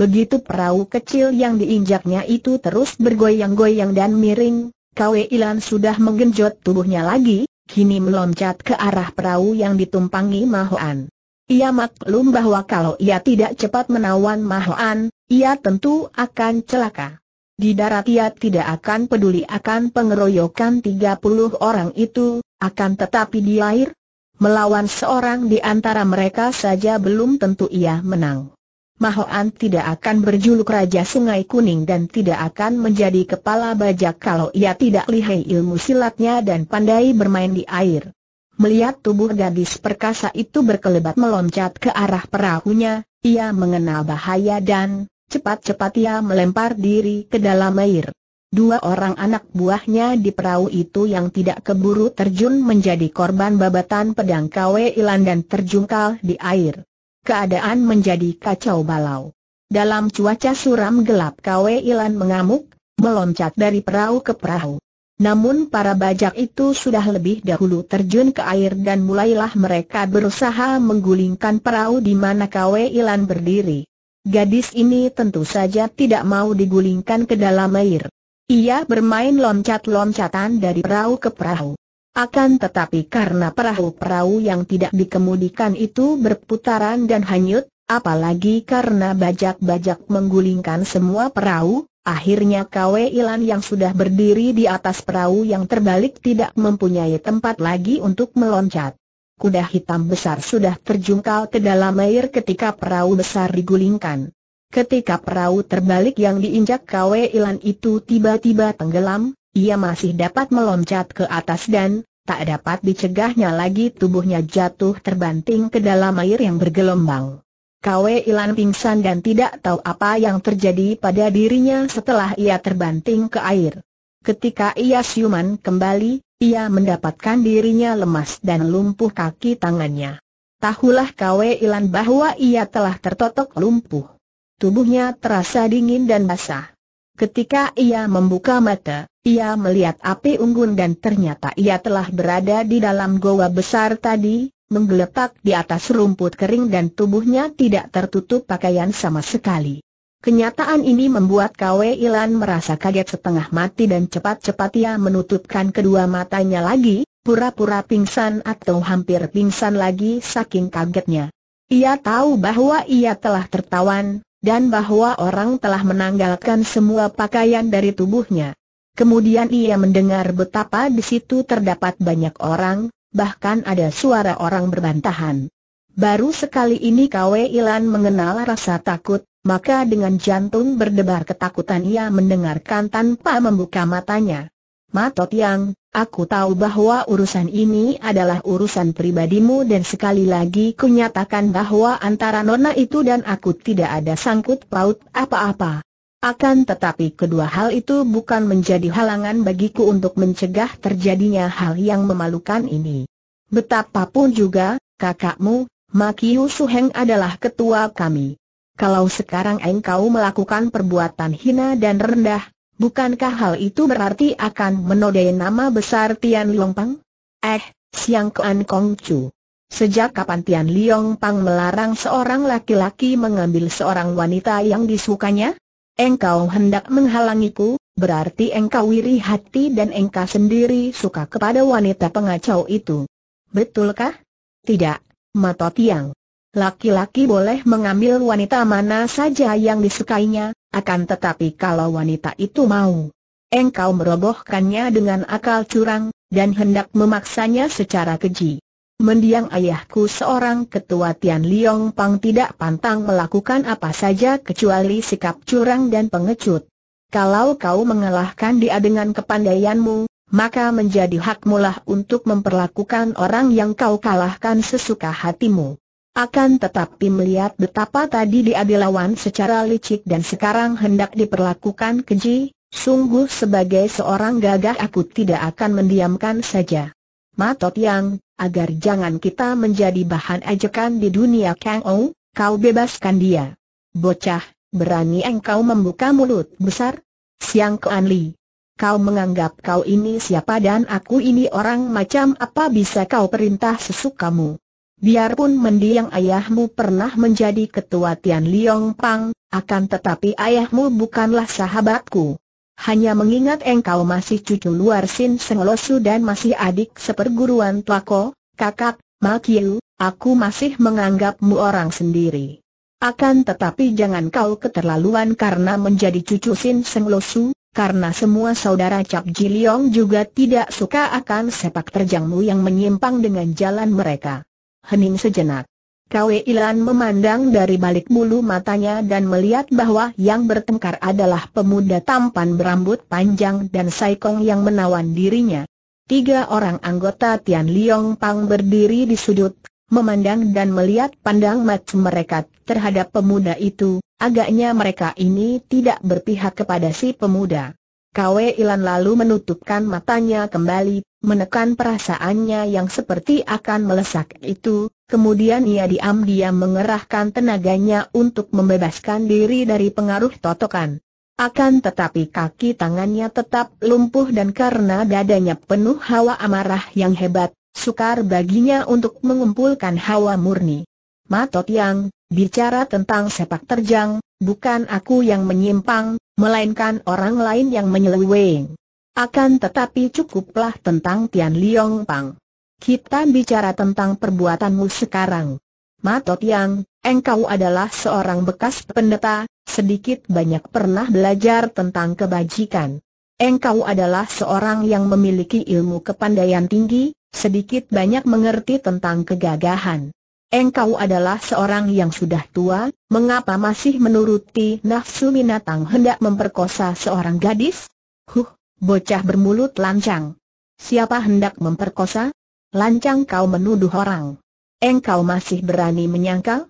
Begitu perahu kecil yang diinjaknya itu terus bergoyang-goyang dan miring, Kwe Ilan sudah menggenjot tubuhnya lagi, kini meloncat ke arah perahu yang ditumpangi Mahoan. Ia maklum bahwa kalau ia tidak cepat menawan Mahoan, ia tentu akan celaka. Di darat ia tidak akan peduli akan pengeroyokan 30 orang itu, akan tetapi di air, melawan seorang di antara mereka saja belum tentu ia menang. Mahoan tidak akan berjuluk Raja Sungai Kuning dan tidak akan menjadi kepala bajak kalau ia tidak lihai ilmu silatnya dan pandai bermain di air. Melihat tubuh gadis perkasa itu berkelebat meloncat ke arah perahunya, ia mengenal bahaya dan cepat-cepat ia melempar diri ke dalam air. Dua orang anak buahnya di perahu itu yang tidak keburu terjun menjadi korban babatan pedang Kwe Ilan dan terjungkal di air keadaan menjadi kacau balau. Dalam cuaca suram gelap Kwe Ilan mengamuk, meloncat dari perahu ke perahu. Namun para bajak itu sudah lebih dahulu terjun ke air dan mulailah mereka berusaha menggulingkan perahu di mana Kwe Ilan berdiri. Gadis ini tentu saja tidak mau digulingkan ke dalam air. Ia bermain loncat-loncatan dari perahu ke perahu. Akan tetapi karena perahu-perahu yang tidak dikemudikan itu berputaran dan hanyut, apalagi karena bajak-bajak menggulingkan semua perahu, akhirnya Kwe Ilan yang sudah berdiri di atas perahu yang terbalik tidak mempunyai tempat lagi untuk meloncat. Kuda hitam besar sudah terjungkal ke dalam air ketika perahu besar digulingkan. Ketika perahu terbalik yang diinjak Kwe Ilan itu tiba-tiba tenggelam, ia masih dapat meloncat ke atas dan, tak dapat dicegahnya lagi tubuhnya jatuh terbanting ke dalam air yang bergelombang. Kwe Ilan pingsan dan tidak tahu apa yang terjadi pada dirinya setelah ia terbanting ke air. Ketika ia siuman kembali, ia mendapatkan dirinya lemas dan lumpuh kaki tangannya. Tahulah Kwe Ilan bahwa ia telah tertotok lumpuh. Tubuhnya terasa dingin dan basah. Ketika ia membuka mata, ia melihat api unggun dan ternyata ia telah berada di dalam goa besar tadi, menggeletak di atas rumput kering dan tubuhnya tidak tertutup pakaian sama sekali. Kenyataan ini membuat Kwe Ilan merasa kaget setengah mati dan cepat-cepat ia menutupkan kedua matanya lagi, pura-pura pingsan atau hampir pingsan lagi saking kagetnya. Ia tahu bahwa ia telah tertawan, dan bahwa orang telah menanggalkan semua pakaian dari tubuhnya. Kemudian ia mendengar betapa di situ terdapat banyak orang, bahkan ada suara orang berbantahan. Baru sekali ini Kwe Ilan mengenal rasa takut, maka dengan jantung berdebar ketakutan ia mendengarkan tanpa membuka matanya. Matotiang, Yang, aku tahu bahwa urusan ini adalah urusan pribadimu dan sekali lagi kunyatakan bahwa antara nona itu dan aku tidak ada sangkut paut apa-apa. Akan tetapi kedua hal itu bukan menjadi halangan bagiku untuk mencegah terjadinya hal yang memalukan ini. Betapapun juga, kakakmu, Makiu Suheng adalah ketua kami. Kalau sekarang engkau melakukan perbuatan hina dan rendah, Bukankah hal itu berarti akan menodai nama besar Tian Pang? Eh, Siang Kuan Kong Chu. Sejak kapan Tian Liong Pang melarang seorang laki-laki mengambil seorang wanita yang disukanya? Engkau hendak menghalangiku, berarti engkau wiri hati dan engkau sendiri suka kepada wanita pengacau itu. Betulkah? Tidak, Mato Tiang. Laki-laki boleh mengambil wanita mana saja yang disukainya, akan tetapi kalau wanita itu mau, engkau merobohkannya dengan akal curang, dan hendak memaksanya secara keji. Mendiang ayahku seorang ketua Tian Liong Pang tidak pantang melakukan apa saja kecuali sikap curang dan pengecut. Kalau kau mengalahkan dia dengan kepandaianmu, maka menjadi hakmulah untuk memperlakukan orang yang kau kalahkan sesuka hatimu. Akan tetapi melihat betapa tadi dia dilawan secara licik dan sekarang hendak diperlakukan keji, sungguh sebagai seorang gagah aku tidak akan mendiamkan saja. Matot yang, agar jangan kita menjadi bahan ajakan di dunia Kang Ou, kau bebaskan dia. Bocah, berani engkau membuka mulut besar? Siang Kuan Li. Kau menganggap kau ini siapa dan aku ini orang macam apa bisa kau perintah sesukamu. Biarpun mendiang ayahmu pernah menjadi ketua Tian Liong Pang, akan tetapi ayahmu bukanlah sahabatku. Hanya mengingat engkau masih cucu luar Sin Senglosu dan masih adik seperguruan Ko, kakak, Makiu, aku masih menganggapmu orang sendiri. Akan tetapi jangan kau keterlaluan karena menjadi cucu Sin Seng Losu, karena semua saudara Cap Jiliong juga tidak suka akan sepak terjangmu yang menyimpang dengan jalan mereka hening sejenak. Kwe Ilan memandang dari balik bulu matanya dan melihat bahwa yang bertengkar adalah pemuda tampan berambut panjang dan saikong yang menawan dirinya. Tiga orang anggota Tian Liong Pang berdiri di sudut, memandang dan melihat pandang mata mereka terhadap pemuda itu, agaknya mereka ini tidak berpihak kepada si pemuda. Kwe Ilan lalu menutupkan matanya kembali, menekan perasaannya yang seperti akan melesak itu, kemudian ia diam-diam mengerahkan tenaganya untuk membebaskan diri dari pengaruh totokan. Akan tetapi kaki tangannya tetap lumpuh dan karena dadanya penuh hawa amarah yang hebat, sukar baginya untuk mengumpulkan hawa murni. Matot yang, bicara tentang sepak terjang, bukan aku yang menyimpang, melainkan orang lain yang menyeleweng. Akan tetapi cukuplah tentang Tian Liong Pang. Kita bicara tentang perbuatanmu sekarang. Mato Tiang, engkau adalah seorang bekas pendeta, sedikit banyak pernah belajar tentang kebajikan. Engkau adalah seorang yang memiliki ilmu kepandaian tinggi, sedikit banyak mengerti tentang kegagahan. Engkau adalah seorang yang sudah tua, mengapa masih menuruti nafsu binatang hendak memperkosa seorang gadis? Huh, Bocah bermulut lancang. Siapa hendak memperkosa? Lancang kau menuduh orang. Engkau masih berani menyangkal?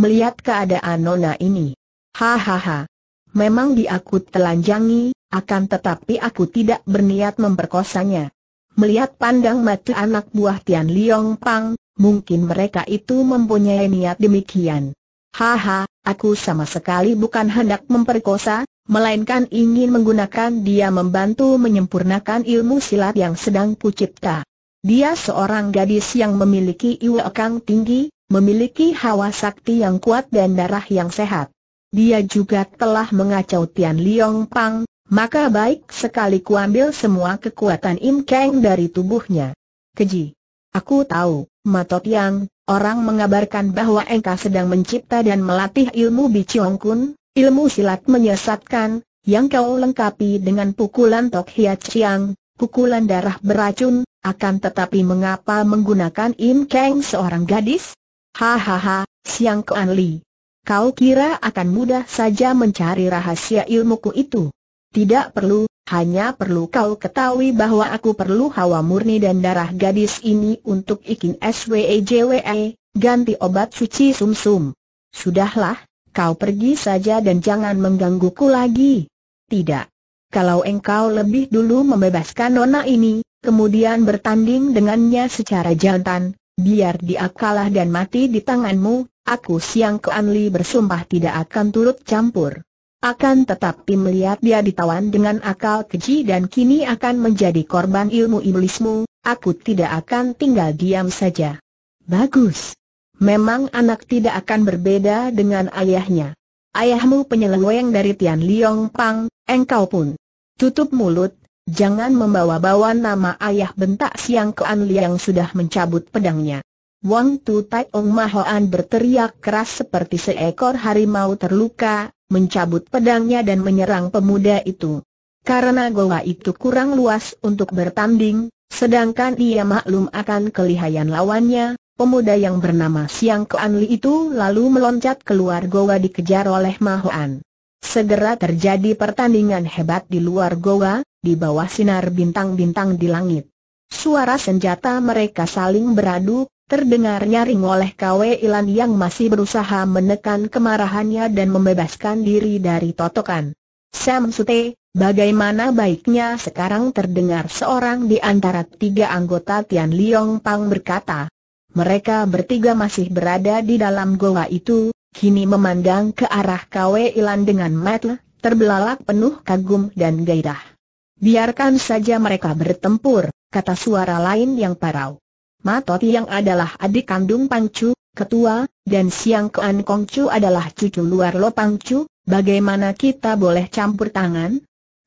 Melihat keadaan Nona ini. Hahaha. Memang dia aku telanjangi, akan tetapi aku tidak berniat memperkosanya. Melihat pandang mata anak buah Tian Liong Pang, mungkin mereka itu mempunyai niat demikian. Haha, aku sama sekali bukan hendak memperkosa, melainkan ingin menggunakan dia membantu menyempurnakan ilmu silat yang sedang kucipta. Dia seorang gadis yang memiliki iwa kang tinggi, memiliki hawa sakti yang kuat dan darah yang sehat. Dia juga telah mengacau Tian Liong Pang, maka baik sekali kuambil semua kekuatan Im Kang dari tubuhnya. Keji. Aku tahu, Matot Yang, orang mengabarkan bahwa Engkau sedang mencipta dan melatih ilmu Biciong Kun, ilmu silat menyesatkan, yang kau lengkapi dengan pukulan Tok Hiat Chiang, pukulan darah beracun, akan tetapi mengapa menggunakan Im Kang seorang gadis? Hahaha, Siang Kuan Li. Kau kira akan mudah saja mencari rahasia ilmuku itu? Tidak perlu, hanya perlu kau ketahui bahwa aku perlu hawa murni dan darah gadis ini untuk ikin SWEJWE, e, ganti obat suci sumsum. -sum. Sudahlah, kau pergi saja dan jangan menggangguku lagi. Tidak. Kalau engkau lebih dulu membebaskan nona ini, kemudian bertanding dengannya secara jantan, biar dia kalah dan mati di tanganmu, aku Siang ke Anli bersumpah tidak akan turut campur. Akan tetapi melihat dia ditawan dengan akal keji dan kini akan menjadi korban ilmu iblismu, aku tidak akan tinggal diam saja. Bagus. Memang anak tidak akan berbeda dengan ayahnya. Ayahmu penyeleweng dari Tian Liong Pang, engkau pun. Tutup mulut, jangan membawa-bawa nama ayah bentak siang An Liang sudah mencabut pedangnya. Wang Tu Tai Ong Mahoan berteriak keras seperti seekor harimau terluka, mencabut pedangnya dan menyerang pemuda itu. Karena goa itu kurang luas untuk bertanding, sedangkan ia maklum akan kelihayan lawannya, pemuda yang bernama Siang Keanli itu lalu meloncat keluar goa dikejar oleh Mahoan. Segera terjadi pertandingan hebat di luar goa, di bawah sinar bintang-bintang di langit. Suara senjata mereka saling beradu, Terdengar nyaring oleh KW Ilan yang masih berusaha menekan kemarahannya dan membebaskan diri dari totokan. Sam Sute, bagaimana baiknya sekarang terdengar seorang di antara tiga anggota Tian Liong Pang berkata. Mereka bertiga masih berada di dalam goa itu, kini memandang ke arah KW Ilan dengan mata terbelalak penuh kagum dan gairah. Biarkan saja mereka bertempur, kata suara lain yang parau. Matoti yang adalah adik kandung Pangcu, ketua, dan Siang Kean Kongcu adalah cucu luar Lo Pangcu, bagaimana kita boleh campur tangan?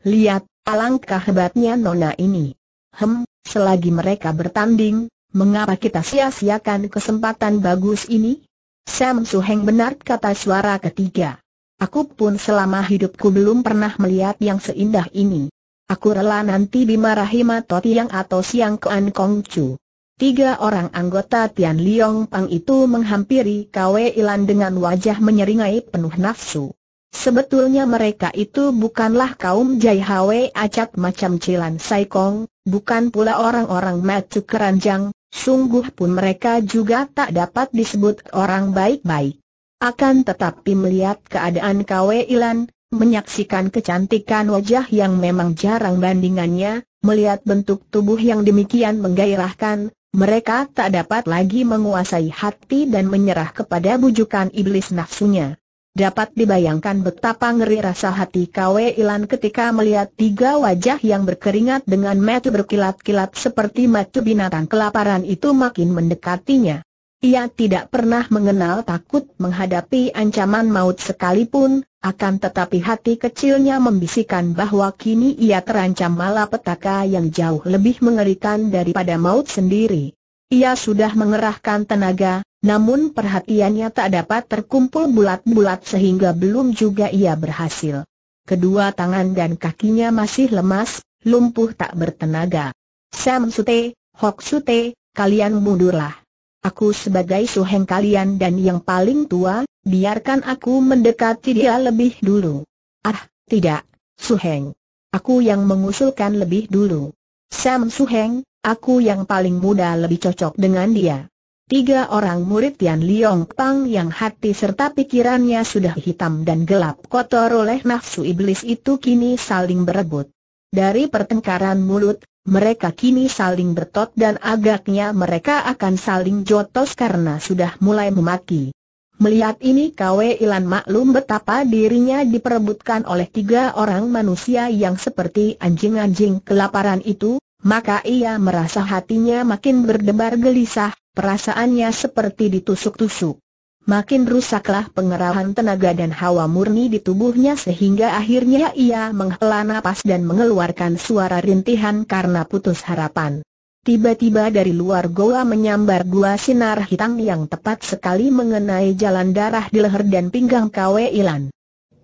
Lihat, alangkah hebatnya nona ini. Hem, selagi mereka bertanding, mengapa kita sia-siakan kesempatan bagus ini? Sam Suheng benar kata suara ketiga. Aku pun selama hidupku belum pernah melihat yang seindah ini. Aku rela nanti dimarahi Matoti yang atau Siang Kean Kongcu. Tiga orang anggota Tian Liong Pang itu menghampiri Kwe Ilan dengan wajah menyeringai penuh nafsu. Sebetulnya mereka itu bukanlah kaum Jai Hwe Acat macam Cilan Sai Kong, bukan pula orang-orang Matu Keranjang, sungguh pun mereka juga tak dapat disebut orang baik-baik. Akan tetapi melihat keadaan Kwe Ilan, menyaksikan kecantikan wajah yang memang jarang bandingannya, melihat bentuk tubuh yang demikian menggairahkan, mereka tak dapat lagi menguasai hati dan menyerah kepada bujukan iblis nafsunya. Dapat dibayangkan betapa ngeri rasa hati Kwe Ilan ketika melihat tiga wajah yang berkeringat dengan mata berkilat-kilat seperti mata binatang kelaparan itu makin mendekatinya. Ia tidak pernah mengenal takut menghadapi ancaman maut sekalipun, akan tetapi hati kecilnya membisikkan bahwa kini ia terancam malapetaka yang jauh lebih mengerikan daripada maut sendiri. Ia sudah mengerahkan tenaga, namun perhatiannya tak dapat terkumpul bulat-bulat sehingga belum juga ia berhasil. Kedua tangan dan kakinya masih lemas, lumpuh tak bertenaga. Sam Sute, Hok Sute, kalian mundurlah. Aku sebagai suheng kalian dan yang paling tua, biarkan aku mendekati dia lebih dulu. Ah, tidak, suheng. Aku yang mengusulkan lebih dulu. Sam suheng, aku yang paling muda lebih cocok dengan dia. Tiga orang murid Tian Liong Pang yang hati serta pikirannya sudah hitam dan gelap kotor oleh nafsu iblis itu kini saling berebut. Dari pertengkaran mulut, mereka kini saling bertot dan agaknya mereka akan saling jotos karena sudah mulai memaki. Melihat ini Kwe Ilan maklum betapa dirinya diperebutkan oleh tiga orang manusia yang seperti anjing-anjing kelaparan itu, maka ia merasa hatinya makin berdebar gelisah, perasaannya seperti ditusuk-tusuk makin rusaklah pengerahan tenaga dan hawa murni di tubuhnya sehingga akhirnya ia menghela napas dan mengeluarkan suara rintihan karena putus harapan. Tiba-tiba dari luar goa menyambar dua sinar hitam yang tepat sekali mengenai jalan darah di leher dan pinggang Kwe Ilan.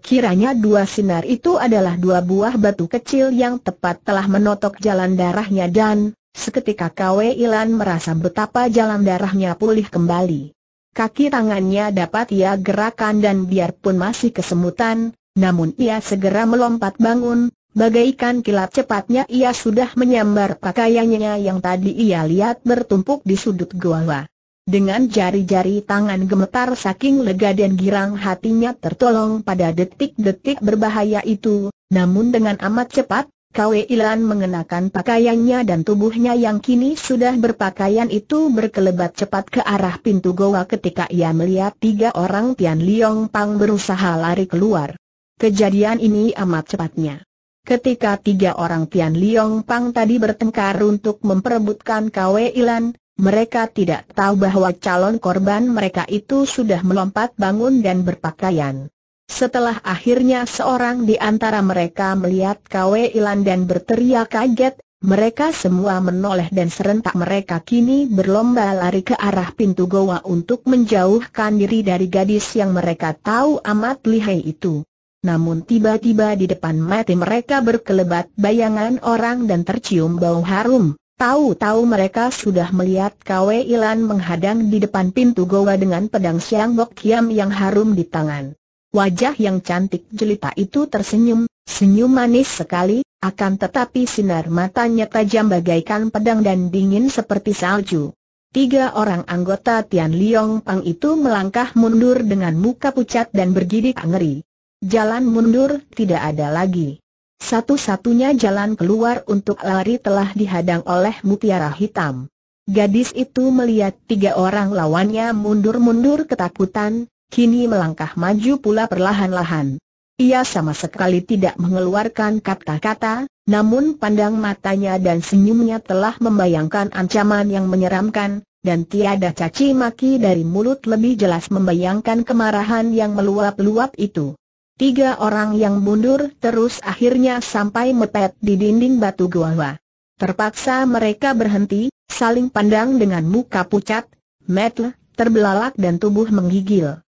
Kiranya dua sinar itu adalah dua buah batu kecil yang tepat telah menotok jalan darahnya dan, seketika Kwe Ilan merasa betapa jalan darahnya pulih kembali. Kaki tangannya dapat ia gerakan dan biarpun masih kesemutan, namun ia segera melompat bangun, bagaikan kilat cepatnya ia sudah menyambar pakaiannya yang tadi ia lihat bertumpuk di sudut gua. Dengan jari-jari tangan gemetar saking lega dan girang hatinya tertolong pada detik-detik berbahaya itu, namun dengan amat cepat, Kwe Ilan mengenakan pakaiannya dan tubuhnya yang kini sudah berpakaian itu berkelebat cepat ke arah pintu goa ketika ia melihat tiga orang Tian Liong Pang berusaha lari keluar. Kejadian ini amat cepatnya. Ketika tiga orang Tian Liong Pang tadi bertengkar untuk memperebutkan Kwe Ilan, mereka tidak tahu bahwa calon korban mereka itu sudah melompat bangun dan berpakaian setelah akhirnya seorang di antara mereka melihat Kwe Ilan dan berteriak kaget, mereka semua menoleh dan serentak mereka kini berlomba lari ke arah pintu goa untuk menjauhkan diri dari gadis yang mereka tahu amat lihai itu. Namun tiba-tiba di depan mati mereka berkelebat bayangan orang dan tercium bau harum. Tahu-tahu mereka sudah melihat Kwe Ilan menghadang di depan pintu goa dengan pedang Siang Bok Kiam yang harum di tangan. Wajah yang cantik jelita itu tersenyum, senyum manis sekali, akan tetapi sinar matanya tajam bagaikan pedang dan dingin seperti salju. Tiga orang anggota Tian Liong Pang itu melangkah mundur dengan muka pucat dan bergidik ngeri. Jalan mundur tidak ada lagi. Satu-satunya jalan keluar untuk lari telah dihadang oleh mutiara hitam. Gadis itu melihat tiga orang lawannya mundur-mundur ketakutan, kini melangkah maju pula perlahan-lahan. Ia sama sekali tidak mengeluarkan kata-kata, namun pandang matanya dan senyumnya telah membayangkan ancaman yang menyeramkan, dan tiada caci maki dari mulut lebih jelas membayangkan kemarahan yang meluap-luap itu. Tiga orang yang mundur terus akhirnya sampai mepet di dinding batu gua. Terpaksa mereka berhenti, saling pandang dengan muka pucat, metel, terbelalak dan tubuh menggigil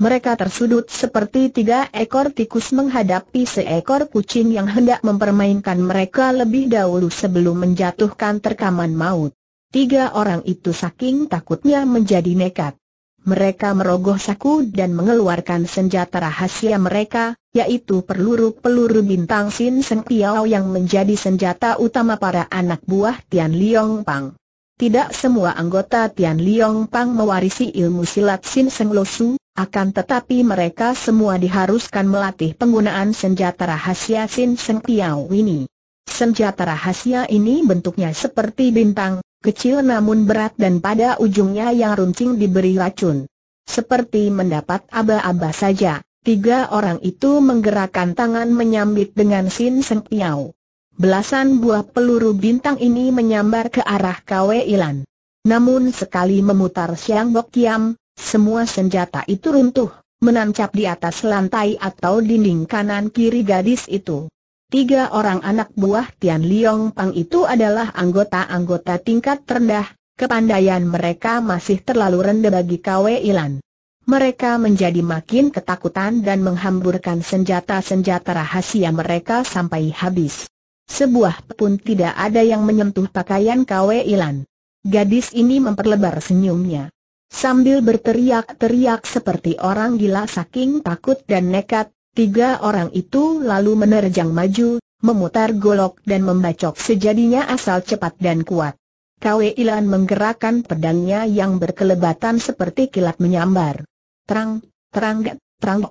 mereka tersudut seperti tiga ekor tikus menghadapi seekor kucing yang hendak mempermainkan mereka lebih dahulu sebelum menjatuhkan terkaman maut. Tiga orang itu saking takutnya menjadi nekat. Mereka merogoh saku dan mengeluarkan senjata rahasia mereka, yaitu peluru-peluru bintang Sin Seng Piao yang menjadi senjata utama para anak buah Tian Liong Pang. Tidak semua anggota Tian Liong Pang mewarisi ilmu silat Sin Seng Lo Su, akan tetapi mereka semua diharuskan melatih penggunaan senjata rahasia Sin Seng Tiao ini. Senjata rahasia ini bentuknya seperti bintang, kecil namun berat dan pada ujungnya yang runcing diberi racun. Seperti mendapat aba-aba saja, tiga orang itu menggerakkan tangan menyambit dengan Sin Seng Tiao belasan buah peluru bintang ini menyambar ke arah Kwe Ilan. Namun sekali memutar siang bok kiam, semua senjata itu runtuh, menancap di atas lantai atau dinding kanan kiri gadis itu. Tiga orang anak buah Tian Liong Pang itu adalah anggota-anggota tingkat rendah, kepandaian mereka masih terlalu rendah bagi Kwe Ilan. Mereka menjadi makin ketakutan dan menghamburkan senjata-senjata rahasia mereka sampai habis. Sebuah pun tidak ada yang menyentuh pakaian Kwe Ilan. Gadis ini memperlebar senyumnya. Sambil berteriak-teriak seperti orang gila saking takut dan nekat, tiga orang itu lalu menerjang maju, memutar golok dan membacok sejadinya asal cepat dan kuat. Kwe Ilan menggerakkan pedangnya yang berkelebatan seperti kilat menyambar. Terang, terang, terang,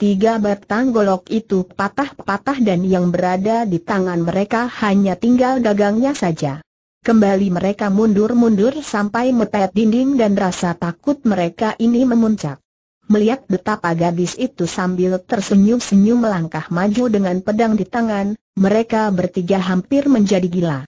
Tiga batang golok itu patah-patah dan yang berada di tangan mereka hanya tinggal gagangnya saja. Kembali mereka mundur-mundur sampai mepet dinding dan rasa takut mereka ini memuncak. Melihat betapa gadis itu sambil tersenyum-senyum melangkah maju dengan pedang di tangan, mereka bertiga hampir menjadi gila.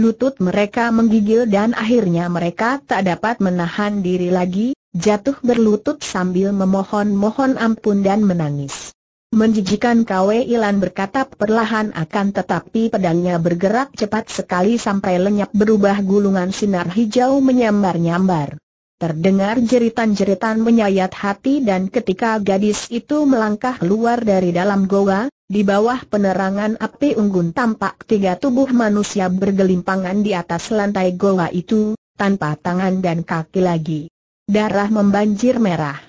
Lutut mereka menggigil dan akhirnya mereka tak dapat menahan diri lagi, jatuh berlutut sambil memohon-mohon ampun dan menangis. Menjijikan Kwe Ilan berkata perlahan akan tetapi pedangnya bergerak cepat sekali sampai lenyap berubah gulungan sinar hijau menyambar-nyambar. Terdengar jeritan-jeritan menyayat hati dan ketika gadis itu melangkah keluar dari dalam goa, di bawah penerangan api unggun tampak tiga tubuh manusia bergelimpangan di atas lantai goa itu, tanpa tangan dan kaki lagi. Darah membanjir merah.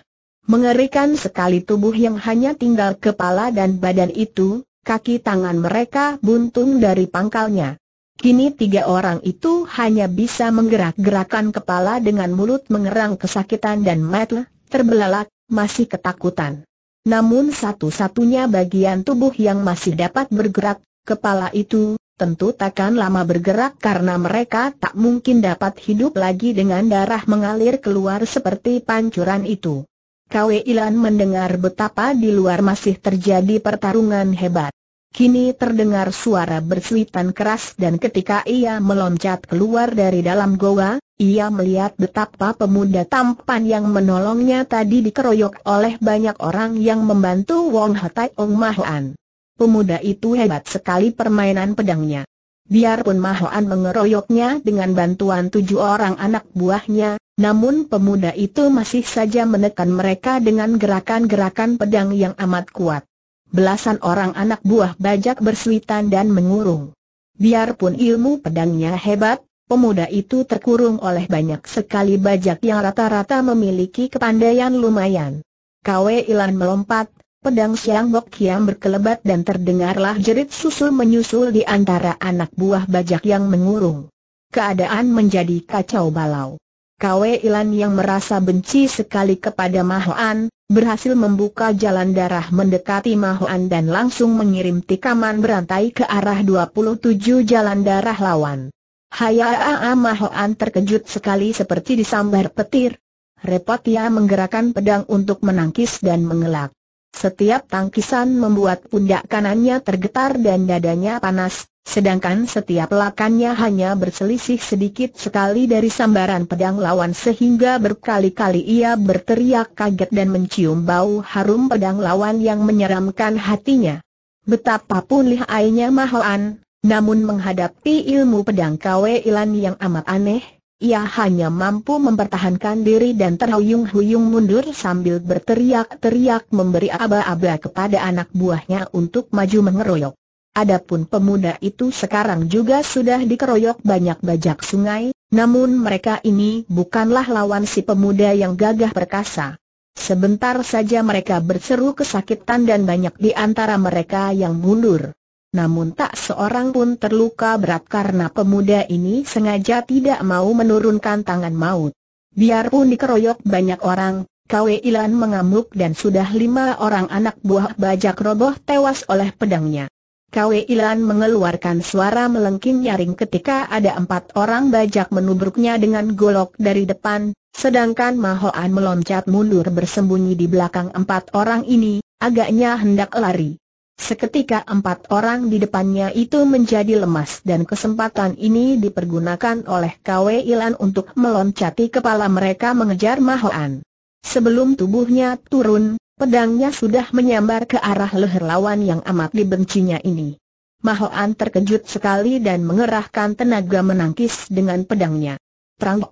Mengerikan sekali tubuh yang hanya tinggal kepala dan badan itu, kaki tangan mereka buntung dari pangkalnya. Kini tiga orang itu hanya bisa menggerak-gerakan kepala dengan mulut mengerang kesakitan dan mata terbelalak, masih ketakutan. Namun satu-satunya bagian tubuh yang masih dapat bergerak, kepala itu, tentu takkan lama bergerak karena mereka tak mungkin dapat hidup lagi dengan darah mengalir keluar seperti pancuran itu. Kwe Ilan mendengar betapa di luar masih terjadi pertarungan hebat. Kini terdengar suara bersuitan keras dan ketika ia meloncat keluar dari dalam goa, ia melihat betapa pemuda tampan yang menolongnya tadi dikeroyok oleh banyak orang yang membantu Wong Hatai Ong Mahan pemuda itu hebat sekali permainan pedangnya. Biarpun Mahoan mengeroyoknya dengan bantuan tujuh orang anak buahnya, namun pemuda itu masih saja menekan mereka dengan gerakan-gerakan pedang yang amat kuat. Belasan orang anak buah bajak bersuitan dan mengurung. Biarpun ilmu pedangnya hebat, pemuda itu terkurung oleh banyak sekali bajak yang rata-rata memiliki kepandaian lumayan. Kwe Ilan melompat, Pedang Siang Bok Kiam berkelebat dan terdengarlah jerit susul menyusul di antara anak buah bajak yang mengurung. Keadaan menjadi kacau balau. Kwe Ilan yang merasa benci sekali kepada Mahoan, berhasil membuka jalan darah mendekati Mahoan dan langsung mengirim tikaman berantai ke arah 27 jalan darah lawan. Hayaa Mahoan terkejut sekali seperti disambar petir. Repot ia menggerakkan pedang untuk menangkis dan mengelak. Setiap tangkisan membuat pundak kanannya tergetar dan dadanya panas, sedangkan setiap lakannya hanya berselisih sedikit sekali dari sambaran pedang lawan sehingga berkali-kali ia berteriak kaget dan mencium bau harum pedang lawan yang menyeramkan hatinya. Betapapun lihainya Mahoan, namun menghadapi ilmu pedang Kwe Ilan yang amat aneh, ia hanya mampu mempertahankan diri dan terhuyung-huyung mundur sambil berteriak-teriak memberi aba-aba kepada anak buahnya untuk maju mengeroyok. Adapun pemuda itu sekarang juga sudah dikeroyok banyak bajak sungai, namun mereka ini bukanlah lawan si pemuda yang gagah perkasa. Sebentar saja mereka berseru kesakitan dan banyak di antara mereka yang mundur namun tak seorang pun terluka berat karena pemuda ini sengaja tidak mau menurunkan tangan maut. Biarpun dikeroyok banyak orang, Kwe Ilan mengamuk dan sudah lima orang anak buah bajak roboh tewas oleh pedangnya. Kwe Ilan mengeluarkan suara melengking nyaring ketika ada empat orang bajak menubruknya dengan golok dari depan, sedangkan Mahoan meloncat mundur bersembunyi di belakang empat orang ini, agaknya hendak lari. Seketika empat orang di depannya itu menjadi lemas dan kesempatan ini dipergunakan oleh Kwe Ilan untuk meloncati kepala mereka mengejar Mahoan. Sebelum tubuhnya turun, pedangnya sudah menyambar ke arah leher lawan yang amat dibencinya ini. Mahoan terkejut sekali dan mengerahkan tenaga menangkis dengan pedangnya. Prang!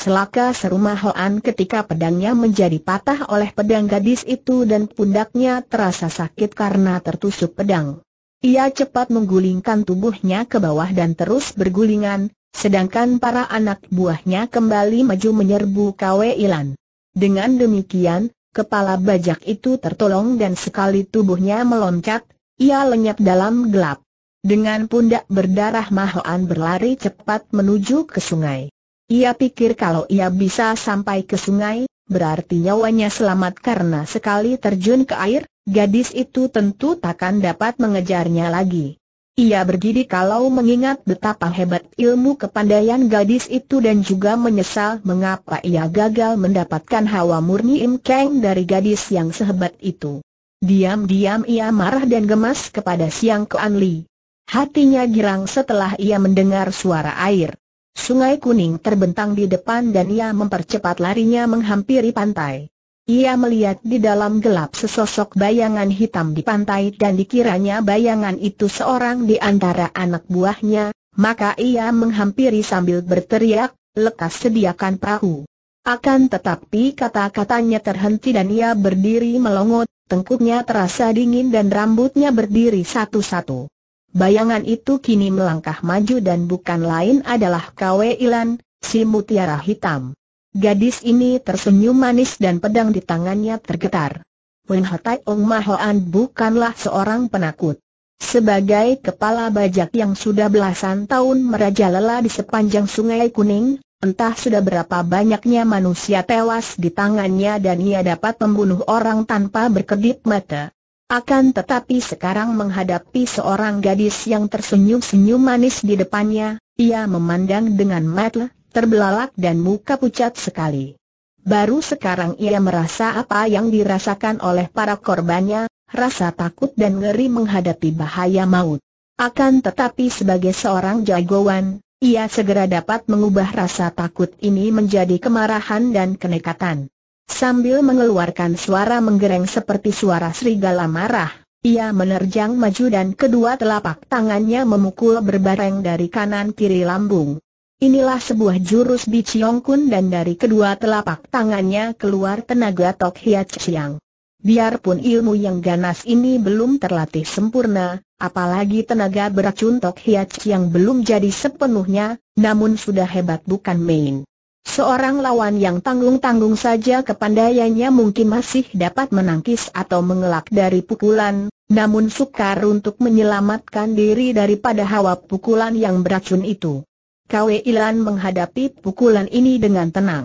Selaka serumah Mahoan ketika pedangnya menjadi patah oleh pedang gadis itu dan pundaknya terasa sakit karena tertusuk pedang. Ia cepat menggulingkan tubuhnya ke bawah dan terus bergulingan, sedangkan para anak buahnya kembali maju menyerbu Kwe Ilan. Dengan demikian, kepala bajak itu tertolong dan sekali tubuhnya meloncat, ia lenyap dalam gelap. Dengan pundak berdarah Mahoan berlari cepat menuju ke sungai. Ia pikir kalau ia bisa sampai ke sungai, berarti nyawanya selamat karena sekali terjun ke air, gadis itu tentu takkan dapat mengejarnya lagi. Ia berdiri kalau mengingat betapa hebat ilmu kepandaian gadis itu dan juga menyesal mengapa ia gagal mendapatkan hawa murni Im Kang dari gadis yang sehebat itu. Diam-diam ia marah dan gemas kepada Siang Kuan Li. Hatinya girang setelah ia mendengar suara air. Sungai kuning terbentang di depan dan ia mempercepat larinya menghampiri pantai. Ia melihat di dalam gelap sesosok bayangan hitam di pantai dan dikiranya bayangan itu seorang di antara anak buahnya, maka ia menghampiri sambil berteriak, lekas sediakan perahu. Akan tetapi kata-katanya terhenti dan ia berdiri melongot, tengkuknya terasa dingin dan rambutnya berdiri satu-satu. Bayangan itu kini melangkah maju dan bukan lain adalah Kwe Ilan, si mutiara hitam. Gadis ini tersenyum manis dan pedang di tangannya tergetar. Wen Hatai Ong Mahoan bukanlah seorang penakut. Sebagai kepala bajak yang sudah belasan tahun merajalela di sepanjang sungai kuning, entah sudah berapa banyaknya manusia tewas di tangannya dan ia dapat membunuh orang tanpa berkedip mata. Akan tetapi sekarang menghadapi seorang gadis yang tersenyum-senyum manis di depannya, ia memandang dengan mata terbelalak dan muka pucat sekali. Baru sekarang ia merasa apa yang dirasakan oleh para korbannya, rasa takut dan ngeri menghadapi bahaya maut. Akan tetapi sebagai seorang jagoan, ia segera dapat mengubah rasa takut ini menjadi kemarahan dan kenekatan. Sambil mengeluarkan suara menggereng seperti suara serigala marah, ia menerjang maju dan kedua telapak tangannya memukul berbareng dari kanan kiri lambung. Inilah sebuah jurus Chiong Kun dan dari kedua telapak tangannya keluar tenaga Tok Hiat Chiang. Biarpun ilmu yang ganas ini belum terlatih sempurna, apalagi tenaga beracun Tok Hiat Chiang belum jadi sepenuhnya, namun sudah hebat bukan main. Seorang lawan yang tanggung-tanggung saja kepandaiannya mungkin masih dapat menangkis atau mengelak dari pukulan, namun sukar untuk menyelamatkan diri daripada hawa pukulan yang beracun itu. Kwe Ilan menghadapi pukulan ini dengan tenang.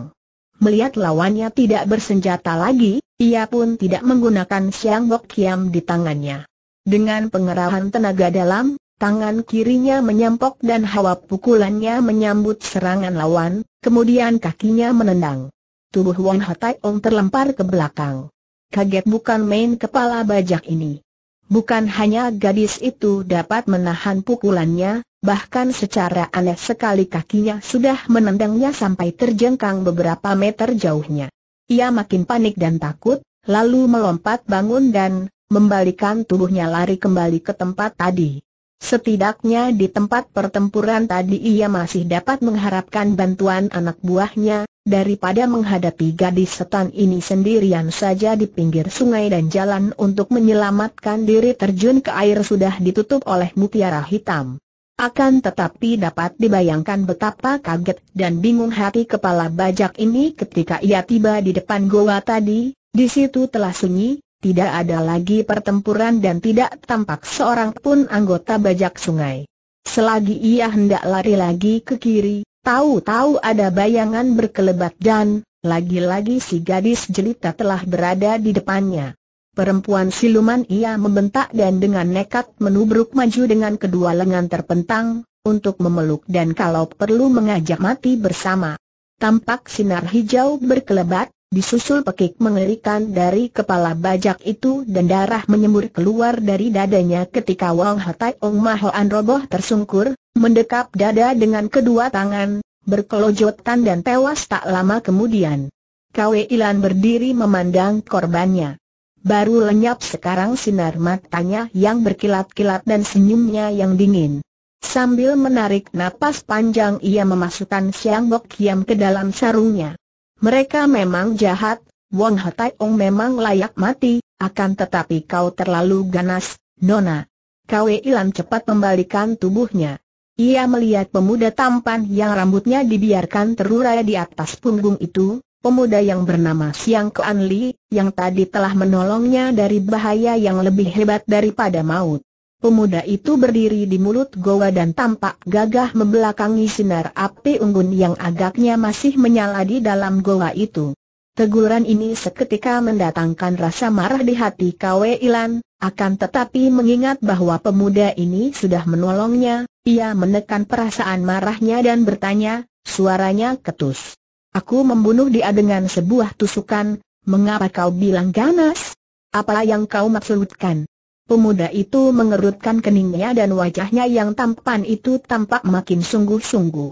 Melihat lawannya tidak bersenjata lagi, ia pun tidak menggunakan siang bok kiam di tangannya. Dengan pengerahan tenaga dalam, Tangan kirinya menyampok dan hawa pukulannya menyambut serangan lawan, kemudian kakinya menendang. Tubuh Won Hatai Ong terlempar ke belakang. Kaget bukan main kepala bajak ini. Bukan hanya gadis itu dapat menahan pukulannya, bahkan secara aneh sekali kakinya sudah menendangnya sampai terjengkang beberapa meter jauhnya. Ia makin panik dan takut, lalu melompat bangun dan membalikan tubuhnya lari kembali ke tempat tadi. Setidaknya di tempat pertempuran tadi ia masih dapat mengharapkan bantuan anak buahnya, daripada menghadapi gadis setan ini sendirian saja di pinggir sungai dan jalan untuk menyelamatkan diri terjun ke air sudah ditutup oleh mutiara hitam. Akan tetapi dapat dibayangkan betapa kaget dan bingung hati kepala bajak ini ketika ia tiba di depan goa tadi, di situ telah sunyi, tidak ada lagi pertempuran dan tidak tampak seorang pun anggota bajak sungai. Selagi ia hendak lari lagi ke kiri, tahu-tahu ada bayangan berkelebat dan, lagi-lagi si gadis jelita telah berada di depannya. Perempuan siluman ia membentak dan dengan nekat menubruk maju dengan kedua lengan terpentang, untuk memeluk dan kalau perlu mengajak mati bersama. Tampak sinar hijau berkelebat, Disusul pekik mengerikan dari kepala bajak itu dan darah menyembur keluar dari dadanya ketika Wang Hatai Ong Mahoan roboh tersungkur, mendekap dada dengan kedua tangan, berkelojotan dan tewas tak lama kemudian. Kwe Ilan berdiri memandang korbannya. Baru lenyap sekarang sinar matanya yang berkilat-kilat dan senyumnya yang dingin. Sambil menarik napas panjang ia memasukkan Siang Bok Kiam ke dalam sarungnya. Mereka memang jahat, Wong Ong memang layak mati, akan tetapi kau terlalu ganas, Nona. Kwe Ilan cepat membalikan tubuhnya. Ia melihat pemuda tampan yang rambutnya dibiarkan terurai di atas punggung itu, pemuda yang bernama Siang Kuan Li, yang tadi telah menolongnya dari bahaya yang lebih hebat daripada maut. Pemuda itu berdiri di mulut goa dan tampak gagah membelakangi sinar api unggun yang agaknya masih menyala di dalam goa itu. Teguran ini seketika mendatangkan rasa marah di hati Kwe Ilan, akan tetapi mengingat bahwa pemuda ini sudah menolongnya, ia menekan perasaan marahnya dan bertanya, suaranya ketus. Aku membunuh dia dengan sebuah tusukan, mengapa kau bilang ganas? Apa yang kau maksudkan? Pemuda itu mengerutkan keningnya dan wajahnya yang tampan itu tampak makin sungguh-sungguh.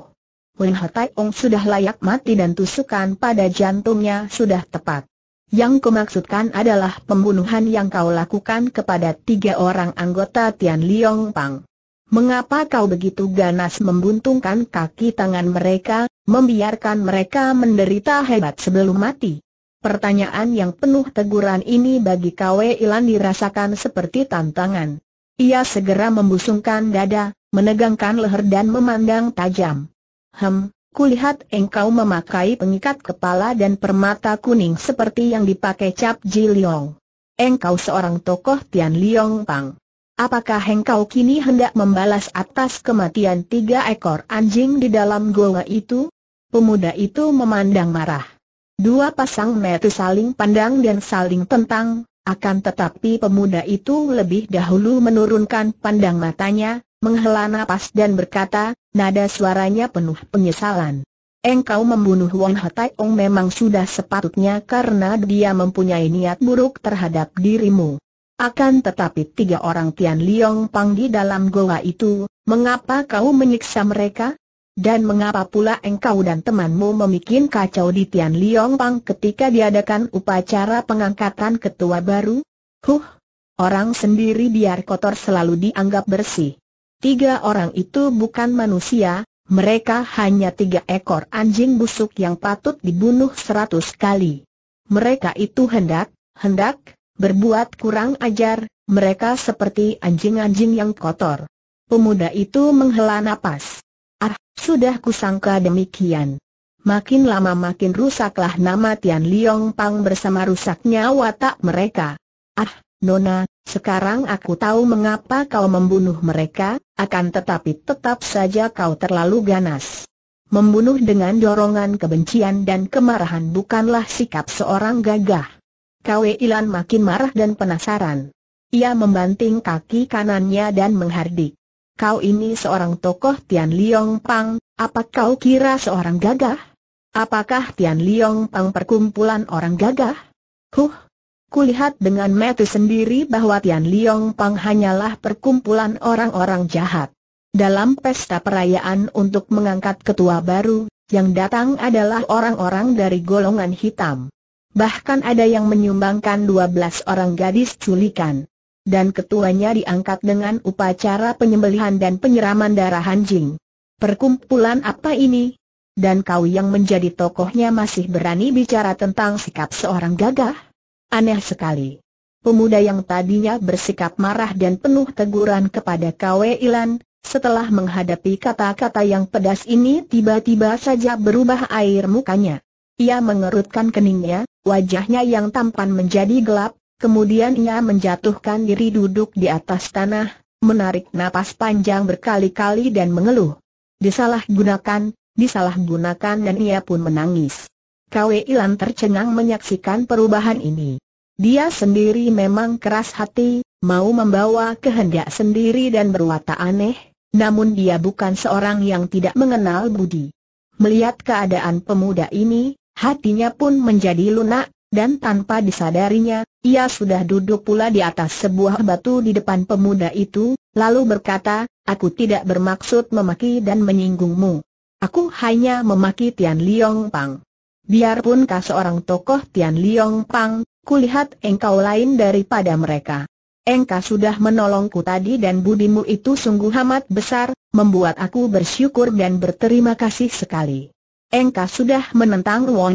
Wen Hatai Ong sudah layak mati dan tusukan pada jantungnya sudah tepat. Yang kumaksudkan adalah pembunuhan yang kau lakukan kepada tiga orang anggota Tian Liong Pang. Mengapa kau begitu ganas membuntungkan kaki tangan mereka, membiarkan mereka menderita hebat sebelum mati? Pertanyaan yang penuh teguran ini bagi Kwe Ilan dirasakan seperti tantangan. Ia segera membusungkan dada, menegangkan leher dan memandang tajam. Hem, kulihat engkau memakai pengikat kepala dan permata kuning seperti yang dipakai Cap Ji Liong. Engkau seorang tokoh Tian Liong Pang. Apakah engkau kini hendak membalas atas kematian tiga ekor anjing di dalam goa itu? Pemuda itu memandang marah. Dua pasang mata saling pandang dan saling tentang, akan tetapi pemuda itu lebih dahulu menurunkan pandang matanya, menghela napas dan berkata, nada suaranya penuh penyesalan. Engkau membunuh Wang Ong memang sudah sepatutnya karena dia mempunyai niat buruk terhadap dirimu. Akan tetapi tiga orang Tian Liong Pang di dalam goa itu, mengapa kau menyiksa mereka? Dan mengapa pula engkau dan temanmu memikin kacau di Tian Liong Pang ketika diadakan upacara pengangkatan ketua baru? Huh, orang sendiri biar kotor selalu dianggap bersih. Tiga orang itu bukan manusia, mereka hanya tiga ekor anjing busuk yang patut dibunuh seratus kali. Mereka itu hendak, hendak, berbuat kurang ajar, mereka seperti anjing-anjing yang kotor. Pemuda itu menghela napas. Ah, sudah kusangka demikian. Makin lama makin rusaklah nama Tian Liong Pang bersama rusaknya watak mereka. Ah, Nona, sekarang aku tahu mengapa kau membunuh mereka, akan tetapi tetap saja kau terlalu ganas. Membunuh dengan dorongan kebencian dan kemarahan bukanlah sikap seorang gagah. Kwe Ilan makin marah dan penasaran. Ia membanting kaki kanannya dan menghardik kau ini seorang tokoh Tian Liong Pang, apa kau kira seorang gagah? Apakah Tian Liong Pang perkumpulan orang gagah? Huh, kulihat dengan mata sendiri bahwa Tian Liong Pang hanyalah perkumpulan orang-orang jahat. Dalam pesta perayaan untuk mengangkat ketua baru, yang datang adalah orang-orang dari golongan hitam. Bahkan ada yang menyumbangkan 12 orang gadis culikan dan ketuanya diangkat dengan upacara penyembelihan dan penyeraman darah anjing. Perkumpulan apa ini? Dan kau yang menjadi tokohnya masih berani bicara tentang sikap seorang gagah? Aneh sekali. Pemuda yang tadinya bersikap marah dan penuh teguran kepada kau, Ilan, setelah menghadapi kata-kata yang pedas ini tiba-tiba saja berubah air mukanya. Ia mengerutkan keningnya, wajahnya yang tampan menjadi gelap, Kemudian ia menjatuhkan diri duduk di atas tanah, menarik napas panjang berkali-kali dan mengeluh. Disalahgunakan, disalahgunakan dan ia pun menangis. Kwe Ilan tercengang menyaksikan perubahan ini. Dia sendiri memang keras hati, mau membawa kehendak sendiri dan berwata aneh, namun dia bukan seorang yang tidak mengenal budi. Melihat keadaan pemuda ini, hatinya pun menjadi lunak, dan tanpa disadarinya, ia sudah duduk pula di atas sebuah batu di depan pemuda itu, lalu berkata, aku tidak bermaksud memaki dan menyinggungmu. Aku hanya memaki Tian Liong Pang. Biarpun kau seorang tokoh Tian Liong Pang, kulihat engkau lain daripada mereka. Engkau sudah menolongku tadi dan budimu itu sungguh amat besar, membuat aku bersyukur dan berterima kasih sekali. Engkau sudah menentang Won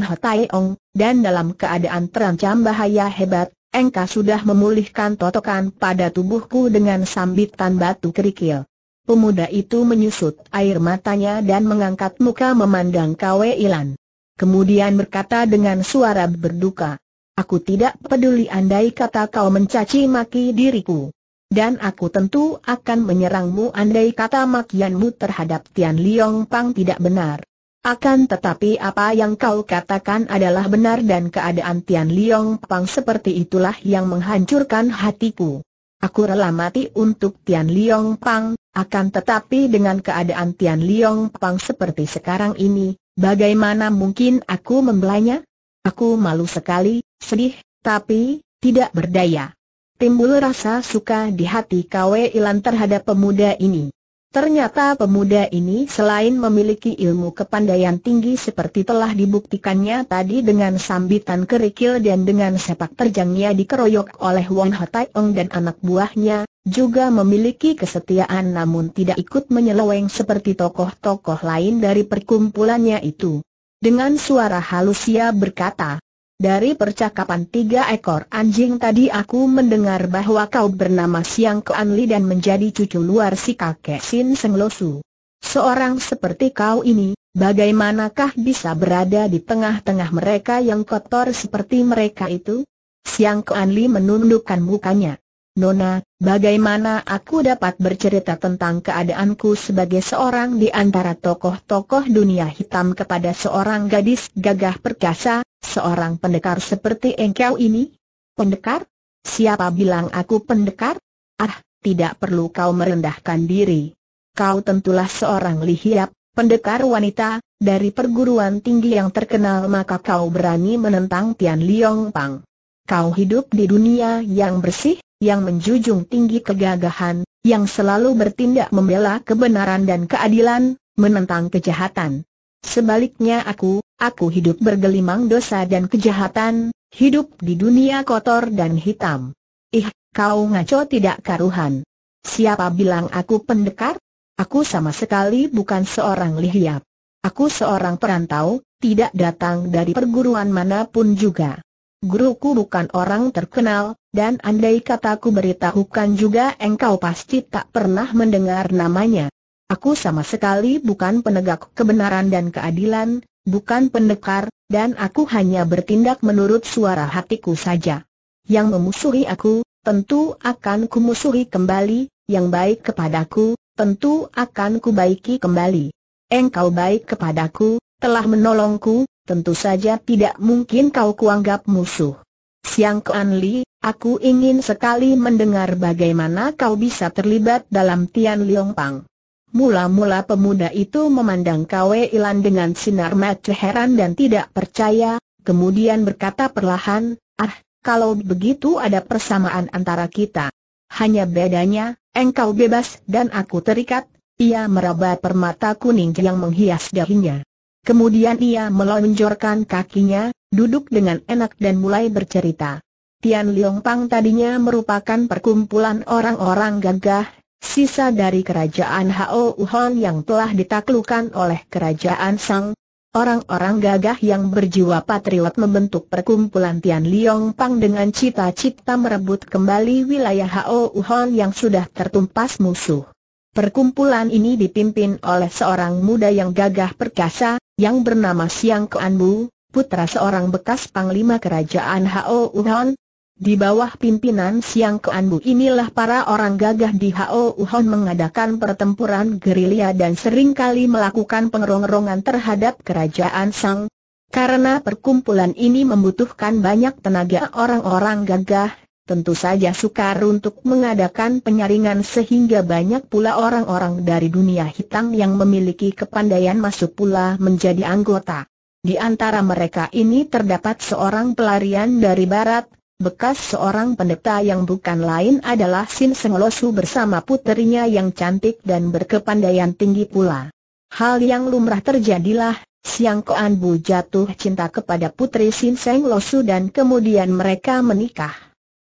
Ong, dan dalam keadaan terancam bahaya hebat, engkau sudah memulihkan totokan pada tubuhku dengan sambitan batu kerikil. Pemuda itu menyusut air matanya dan mengangkat muka memandang Kwe Ilan. Kemudian berkata dengan suara berduka, Aku tidak peduli andai kata kau mencaci maki diriku. Dan aku tentu akan menyerangmu andai kata makianmu terhadap Tian Liong Pang tidak benar. Akan tetapi apa yang kau katakan adalah benar dan keadaan Tian Liong Pang seperti itulah yang menghancurkan hatiku. Aku rela mati untuk Tian Liong Pang, akan tetapi dengan keadaan Tian Liong Pang seperti sekarang ini, bagaimana mungkin aku membelanya? Aku malu sekali, sedih, tapi tidak berdaya. Timbul rasa suka di hati Kwe Ilan terhadap pemuda ini. Ternyata pemuda ini selain memiliki ilmu kepandaian tinggi seperti telah dibuktikannya tadi dengan sambitan kerikil dan dengan sepak terjangnya dikeroyok oleh Wong Eng dan anak buahnya, juga memiliki kesetiaan namun tidak ikut menyeleweng seperti tokoh-tokoh lain dari perkumpulannya itu. Dengan suara halus ia berkata, dari percakapan tiga ekor anjing tadi aku mendengar bahwa kau bernama Siang Kean Li dan menjadi cucu luar si kakek Sin Seng Losu. Seorang seperti kau ini, bagaimanakah bisa berada di tengah-tengah mereka yang kotor seperti mereka itu? Siang Kean Li menundukkan mukanya. Nona, bagaimana aku dapat bercerita tentang keadaanku sebagai seorang di antara tokoh-tokoh dunia hitam kepada seorang gadis gagah perkasa, seorang pendekar seperti engkau ini? Pendekar? Siapa bilang aku pendekar? Ah, tidak perlu kau merendahkan diri. Kau tentulah seorang lihiap, pendekar wanita, dari perguruan tinggi yang terkenal maka kau berani menentang Tian Liong Pang. Kau hidup di dunia yang bersih, yang menjunjung tinggi kegagahan, yang selalu bertindak membela kebenaran dan keadilan, menentang kejahatan. Sebaliknya aku, aku hidup bergelimang dosa dan kejahatan, hidup di dunia kotor dan hitam. Ih, kau ngaco tidak karuhan. Siapa bilang aku pendekar? Aku sama sekali bukan seorang lihiap. Aku seorang perantau, tidak datang dari perguruan manapun juga guruku bukan orang terkenal, dan andai kataku beritahukan juga engkau pasti tak pernah mendengar namanya. Aku sama sekali bukan penegak kebenaran dan keadilan, bukan pendekar, dan aku hanya bertindak menurut suara hatiku saja. Yang memusuhi aku, tentu akan kumusuhi kembali, yang baik kepadaku, tentu akan kubaiki kembali. Engkau baik kepadaku, telah menolongku, tentu saja tidak mungkin kau kuanggap musuh. Siang Kuan Li, aku ingin sekali mendengar bagaimana kau bisa terlibat dalam Tian Liong Pang. Mula-mula pemuda itu memandang Kwe Ilan dengan sinar mata heran dan tidak percaya, kemudian berkata perlahan, ah, kalau begitu ada persamaan antara kita. Hanya bedanya, engkau bebas dan aku terikat, ia meraba permata kuning yang menghias dahinya. Kemudian ia melonjorkan kakinya, duduk dengan enak dan mulai bercerita. Tian Pang tadinya merupakan perkumpulan orang-orang gagah, sisa dari kerajaan Hao Uhon yang telah ditaklukan oleh kerajaan Sang. Orang-orang gagah yang berjiwa patriot membentuk perkumpulan Tian Pang dengan cita-cita merebut kembali wilayah Hao Uhon yang sudah tertumpas musuh. Perkumpulan ini dipimpin oleh seorang muda yang gagah perkasa, yang bernama Siang Keanbu, putra seorang bekas panglima kerajaan Hao Uhon. Di bawah pimpinan Siang Keanbu inilah para orang gagah di Hao Uhon mengadakan pertempuran gerilya dan seringkali melakukan pengerongerongan terhadap kerajaan Sang. Karena perkumpulan ini membutuhkan banyak tenaga orang-orang gagah, tentu saja sukar untuk mengadakan penyaringan sehingga banyak pula orang-orang dari dunia hitam yang memiliki kepandaian masuk pula menjadi anggota. Di antara mereka ini terdapat seorang pelarian dari barat, bekas seorang pendeta yang bukan lain adalah Sin Senglosu bersama puterinya yang cantik dan berkepandaian tinggi pula. Hal yang lumrah terjadilah Siang Koan Bu jatuh cinta kepada putri Sin Seng Losu dan kemudian mereka menikah.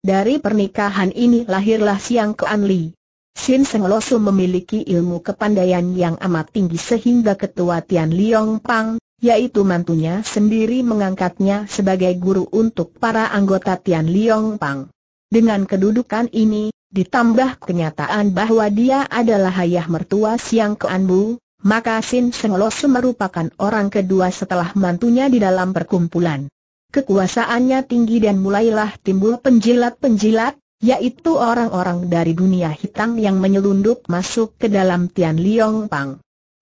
Dari pernikahan ini lahirlah Siang Kuan Li. Sin Seng Losu memiliki ilmu kepandaian yang amat tinggi sehingga ketua Tian Liong Pang, yaitu mantunya sendiri mengangkatnya sebagai guru untuk para anggota Tian Liong Pang. Dengan kedudukan ini, ditambah kenyataan bahwa dia adalah ayah mertua Siang Kuan Bu, maka Sin Seng Losu merupakan orang kedua setelah mantunya di dalam perkumpulan kekuasaannya tinggi dan mulailah timbul penjilat-penjilat, yaitu orang-orang dari dunia hitam yang menyelundup masuk ke dalam Tian Liong Pang.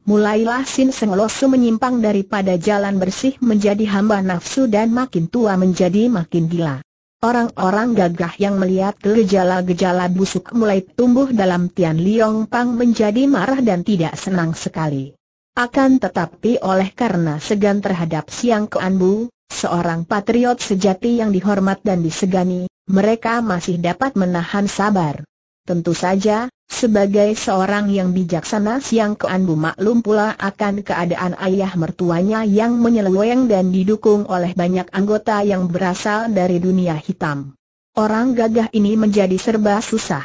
Mulailah Sin Seng Losu menyimpang daripada jalan bersih menjadi hamba nafsu dan makin tua menjadi makin gila. Orang-orang gagah yang melihat gejala-gejala busuk mulai tumbuh dalam Tian Liong Pang menjadi marah dan tidak senang sekali. Akan tetapi oleh karena segan terhadap Siang Keanbu, Seorang patriot sejati yang dihormat dan disegani, mereka masih dapat menahan sabar. Tentu saja, sebagai seorang yang bijaksana Siang Kean Bu maklum pula akan keadaan ayah mertuanya yang menyeleweng dan didukung oleh banyak anggota yang berasal dari dunia hitam. Orang gagah ini menjadi serba susah.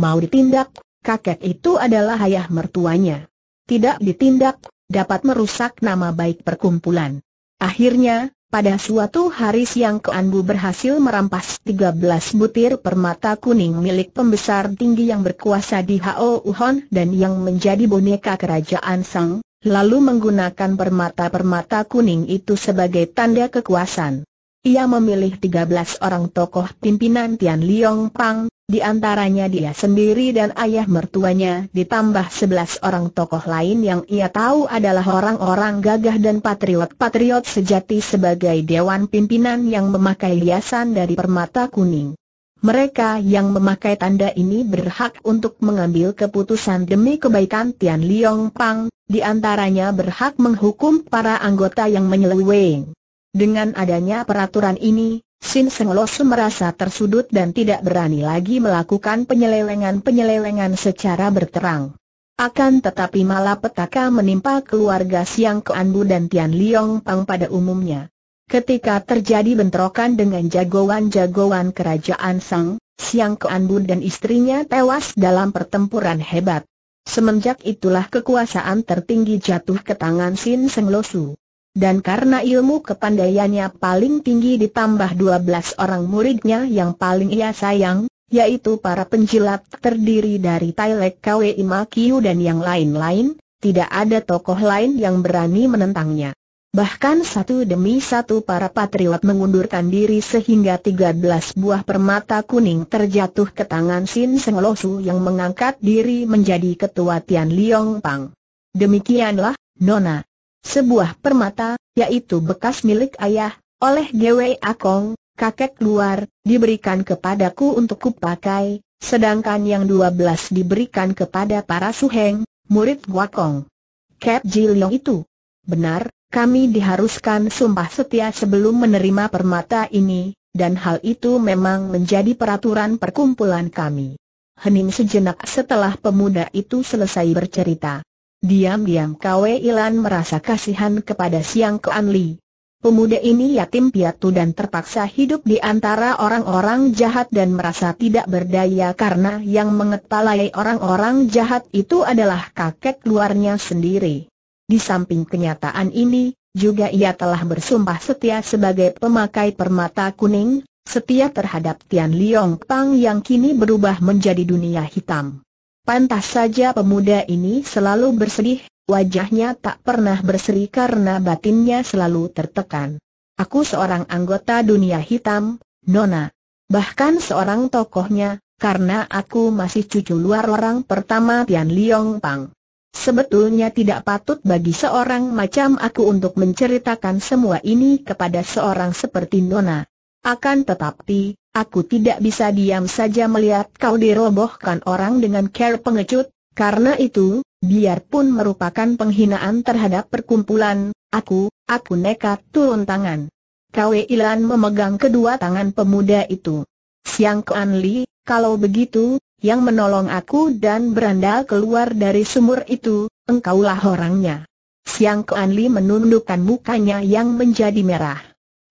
Mau ditindak, kakek itu adalah ayah mertuanya. Tidak ditindak, dapat merusak nama baik perkumpulan. Akhirnya, pada suatu hari siang Keanbu berhasil merampas 13 butir permata kuning milik pembesar tinggi yang berkuasa di Hao Uhon dan yang menjadi boneka kerajaan Sang, lalu menggunakan permata-permata kuning itu sebagai tanda kekuasaan. Ia memilih 13 orang tokoh pimpinan Tian Liong Pang, di antaranya dia sendiri dan ayah mertuanya, ditambah 11 orang tokoh lain yang ia tahu adalah orang-orang gagah dan patriot-patriot sejati sebagai dewan pimpinan yang memakai hiasan dari permata kuning. Mereka yang memakai tanda ini berhak untuk mengambil keputusan demi kebaikan Tian Liong Pang, di antaranya berhak menghukum para anggota yang menyeleweng. Dengan adanya peraturan ini, Sin Seng Losu merasa tersudut dan tidak berani lagi melakukan penyelewengan-penyelewengan secara berterang. Akan tetapi malapetaka menimpa keluarga Siang Keanbu dan Tian Liong Pang pada umumnya. Ketika terjadi bentrokan dengan jagoan-jagoan kerajaan Sang, Siang Keanbu dan istrinya tewas dalam pertempuran hebat. Semenjak itulah kekuasaan tertinggi jatuh ke tangan Sin Seng Losu dan karena ilmu kepandaiannya paling tinggi ditambah 12 orang muridnya yang paling ia sayang, yaitu para penjilat terdiri dari Tailek Kwe Imakiu dan yang lain-lain, tidak ada tokoh lain yang berani menentangnya. Bahkan satu demi satu para patriot mengundurkan diri sehingga 13 buah permata kuning terjatuh ke tangan Sin Seng Losu yang mengangkat diri menjadi ketua Tian Liong Pang. Demikianlah, Nona, sebuah permata, yaitu bekas milik ayah, oleh Gwe Akong, kakek luar, diberikan kepadaku untuk kupakai, sedangkan yang dua belas diberikan kepada para suheng, murid Guakong. Kep Jilong itu. Benar, kami diharuskan sumpah setia sebelum menerima permata ini, dan hal itu memang menjadi peraturan perkumpulan kami. Hening sejenak setelah pemuda itu selesai bercerita. Diam-diam Kwe Ilan merasa kasihan kepada Siang Kuan Li. Pemuda ini yatim piatu dan terpaksa hidup di antara orang-orang jahat dan merasa tidak berdaya karena yang mengetalai orang-orang jahat itu adalah kakek luarnya sendiri. Di samping kenyataan ini, juga ia telah bersumpah setia sebagai pemakai permata kuning, setia terhadap Tian Liong Pang yang kini berubah menjadi dunia hitam. Pantas saja pemuda ini selalu bersedih, wajahnya tak pernah berseri karena batinnya selalu tertekan. Aku seorang anggota dunia hitam, Nona. Bahkan seorang tokohnya, karena aku masih cucu luar orang pertama Tian Liong Pang. Sebetulnya tidak patut bagi seorang macam aku untuk menceritakan semua ini kepada seorang seperti Nona. Akan tetapi, Aku tidak bisa diam saja melihat kau dirobohkan orang dengan care pengecut, karena itu, biarpun merupakan penghinaan terhadap perkumpulan, aku, aku nekat turun tangan. Kwe Ilan memegang kedua tangan pemuda itu. Siang Kuan Li, kalau begitu, yang menolong aku dan berandal keluar dari sumur itu, engkaulah orangnya. Siang Kuan Li menundukkan mukanya yang menjadi merah.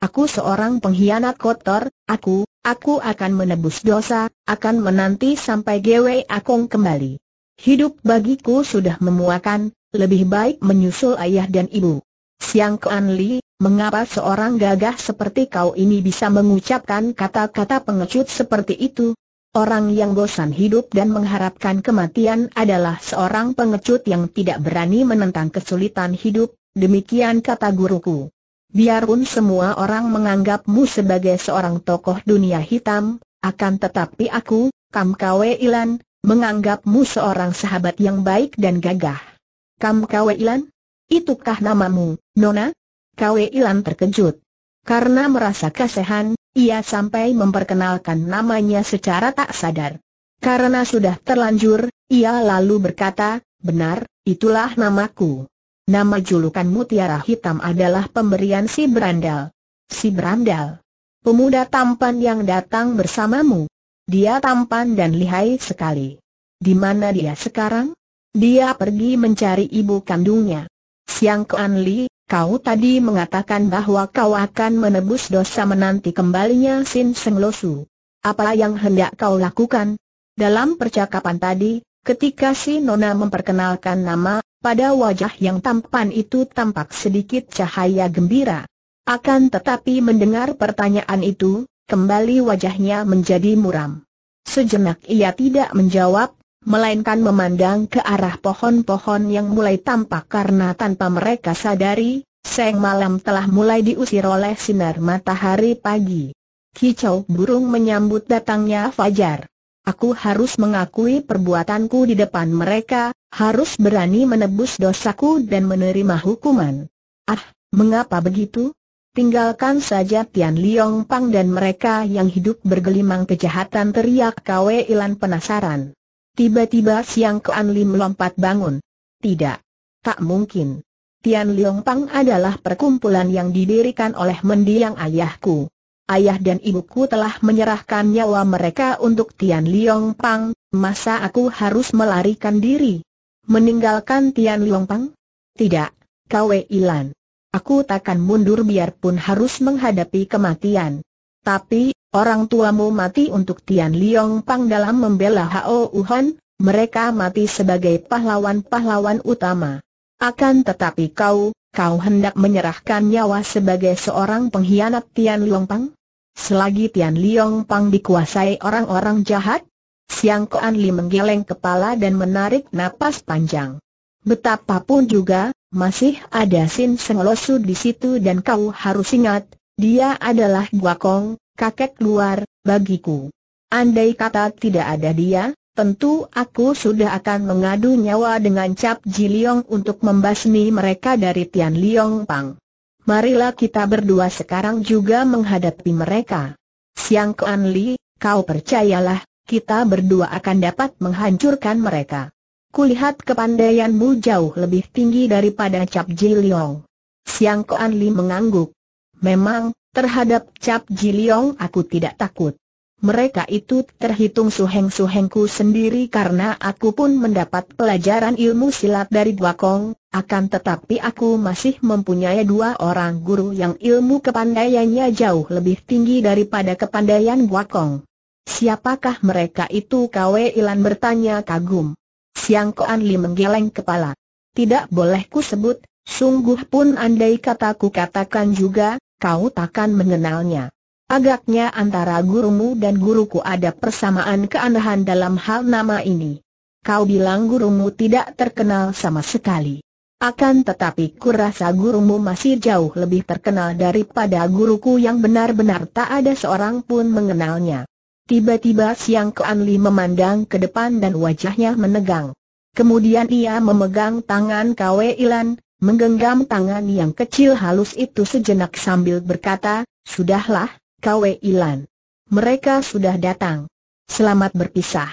Aku seorang pengkhianat kotor, aku, aku akan menebus dosa, akan menanti sampai Gwe Akong kembali. Hidup bagiku sudah memuakan, lebih baik menyusul ayah dan ibu. Siang Kuan Li, mengapa seorang gagah seperti kau ini bisa mengucapkan kata-kata pengecut seperti itu? Orang yang bosan hidup dan mengharapkan kematian adalah seorang pengecut yang tidak berani menentang kesulitan hidup, demikian kata guruku. Biarpun semua orang menganggapmu sebagai seorang tokoh dunia hitam, akan tetapi aku, Kam Kwe Ilan, menganggapmu seorang sahabat yang baik dan gagah. Kam Kwe Ilan? Itukah namamu, Nona? Kwe Ilan terkejut. Karena merasa kasihan, ia sampai memperkenalkan namanya secara tak sadar. Karena sudah terlanjur, ia lalu berkata, benar, itulah namaku. Nama julukan Mutiara Hitam adalah pemberian si Berandal. Si Berandal. Pemuda tampan yang datang bersamamu. Dia tampan dan lihai sekali. Di mana dia sekarang? Dia pergi mencari ibu kandungnya. Siang Kuan Li, kau tadi mengatakan bahwa kau akan menebus dosa menanti kembalinya Sin Seng Losu. Apa yang hendak kau lakukan? Dalam percakapan tadi, Ketika si Nona memperkenalkan nama, pada wajah yang tampan itu tampak sedikit cahaya gembira. Akan tetapi mendengar pertanyaan itu, kembali wajahnya menjadi muram. Sejenak ia tidak menjawab, melainkan memandang ke arah pohon-pohon yang mulai tampak karena tanpa mereka sadari, seng malam telah mulai diusir oleh sinar matahari pagi. Kicau burung menyambut datangnya fajar. Aku harus mengakui perbuatanku di depan mereka, harus berani menebus dosaku dan menerima hukuman. Ah, mengapa begitu? Tinggalkan saja Tian Liong Pang dan mereka yang hidup bergelimang kejahatan teriak Kwe Ilan penasaran. Tiba-tiba Siang Kuan Lim melompat bangun. Tidak. Tak mungkin. Tian Liong Pang adalah perkumpulan yang didirikan oleh mendiang ayahku ayah dan ibuku telah menyerahkan nyawa mereka untuk Tian Liong Pang, masa aku harus melarikan diri? Meninggalkan Tian Liong Pang? Tidak, Kwe Ilan. Aku takkan mundur biarpun harus menghadapi kematian. Tapi, orang tuamu mati untuk Tian Liong Pang dalam membela Hao Uhan, mereka mati sebagai pahlawan-pahlawan utama. Akan tetapi kau, kau hendak menyerahkan nyawa sebagai seorang pengkhianat Tian Pang? Selagi Tian Pang dikuasai orang-orang jahat? Siang Koan Li menggeleng kepala dan menarik napas panjang. Betapapun juga, masih ada Sin Seng Losu di situ dan kau harus ingat, dia adalah Gua Kong, kakek luar, bagiku. Andai kata tidak ada dia, Tentu aku sudah akan mengadu nyawa dengan Cap Ji untuk membasmi mereka dari Tian Liong Pang. Marilah kita berdua sekarang juga menghadapi mereka. Siang Kuan Li, kau percayalah, kita berdua akan dapat menghancurkan mereka. Kulihat kepandaianmu jauh lebih tinggi daripada Cap Ji Liong. Siang Kuan Li mengangguk. Memang, terhadap Cap Ji aku tidak takut mereka itu terhitung suheng-suhengku sendiri karena aku pun mendapat pelajaran ilmu silat dari kong. akan tetapi aku masih mempunyai dua orang guru yang ilmu kepandaiannya jauh lebih tinggi daripada kepandaian kong. Siapakah mereka itu Kwe Ilan bertanya kagum. Siang Koan Li menggeleng kepala. Tidak boleh ku sebut, sungguh pun andai kataku katakan juga, kau takkan mengenalnya. Agaknya antara gurumu dan guruku ada persamaan keanehan dalam hal nama ini. Kau bilang gurumu tidak terkenal sama sekali. Akan tetapi kurasa gurumu masih jauh lebih terkenal daripada guruku yang benar-benar tak ada seorang pun mengenalnya. Tiba-tiba Siang keanli memandang ke depan dan wajahnya menegang. Kemudian ia memegang tangan Kwe Ilan, menggenggam tangan yang kecil halus itu sejenak sambil berkata, Sudahlah, Kwe Ilan. Mereka sudah datang. Selamat berpisah.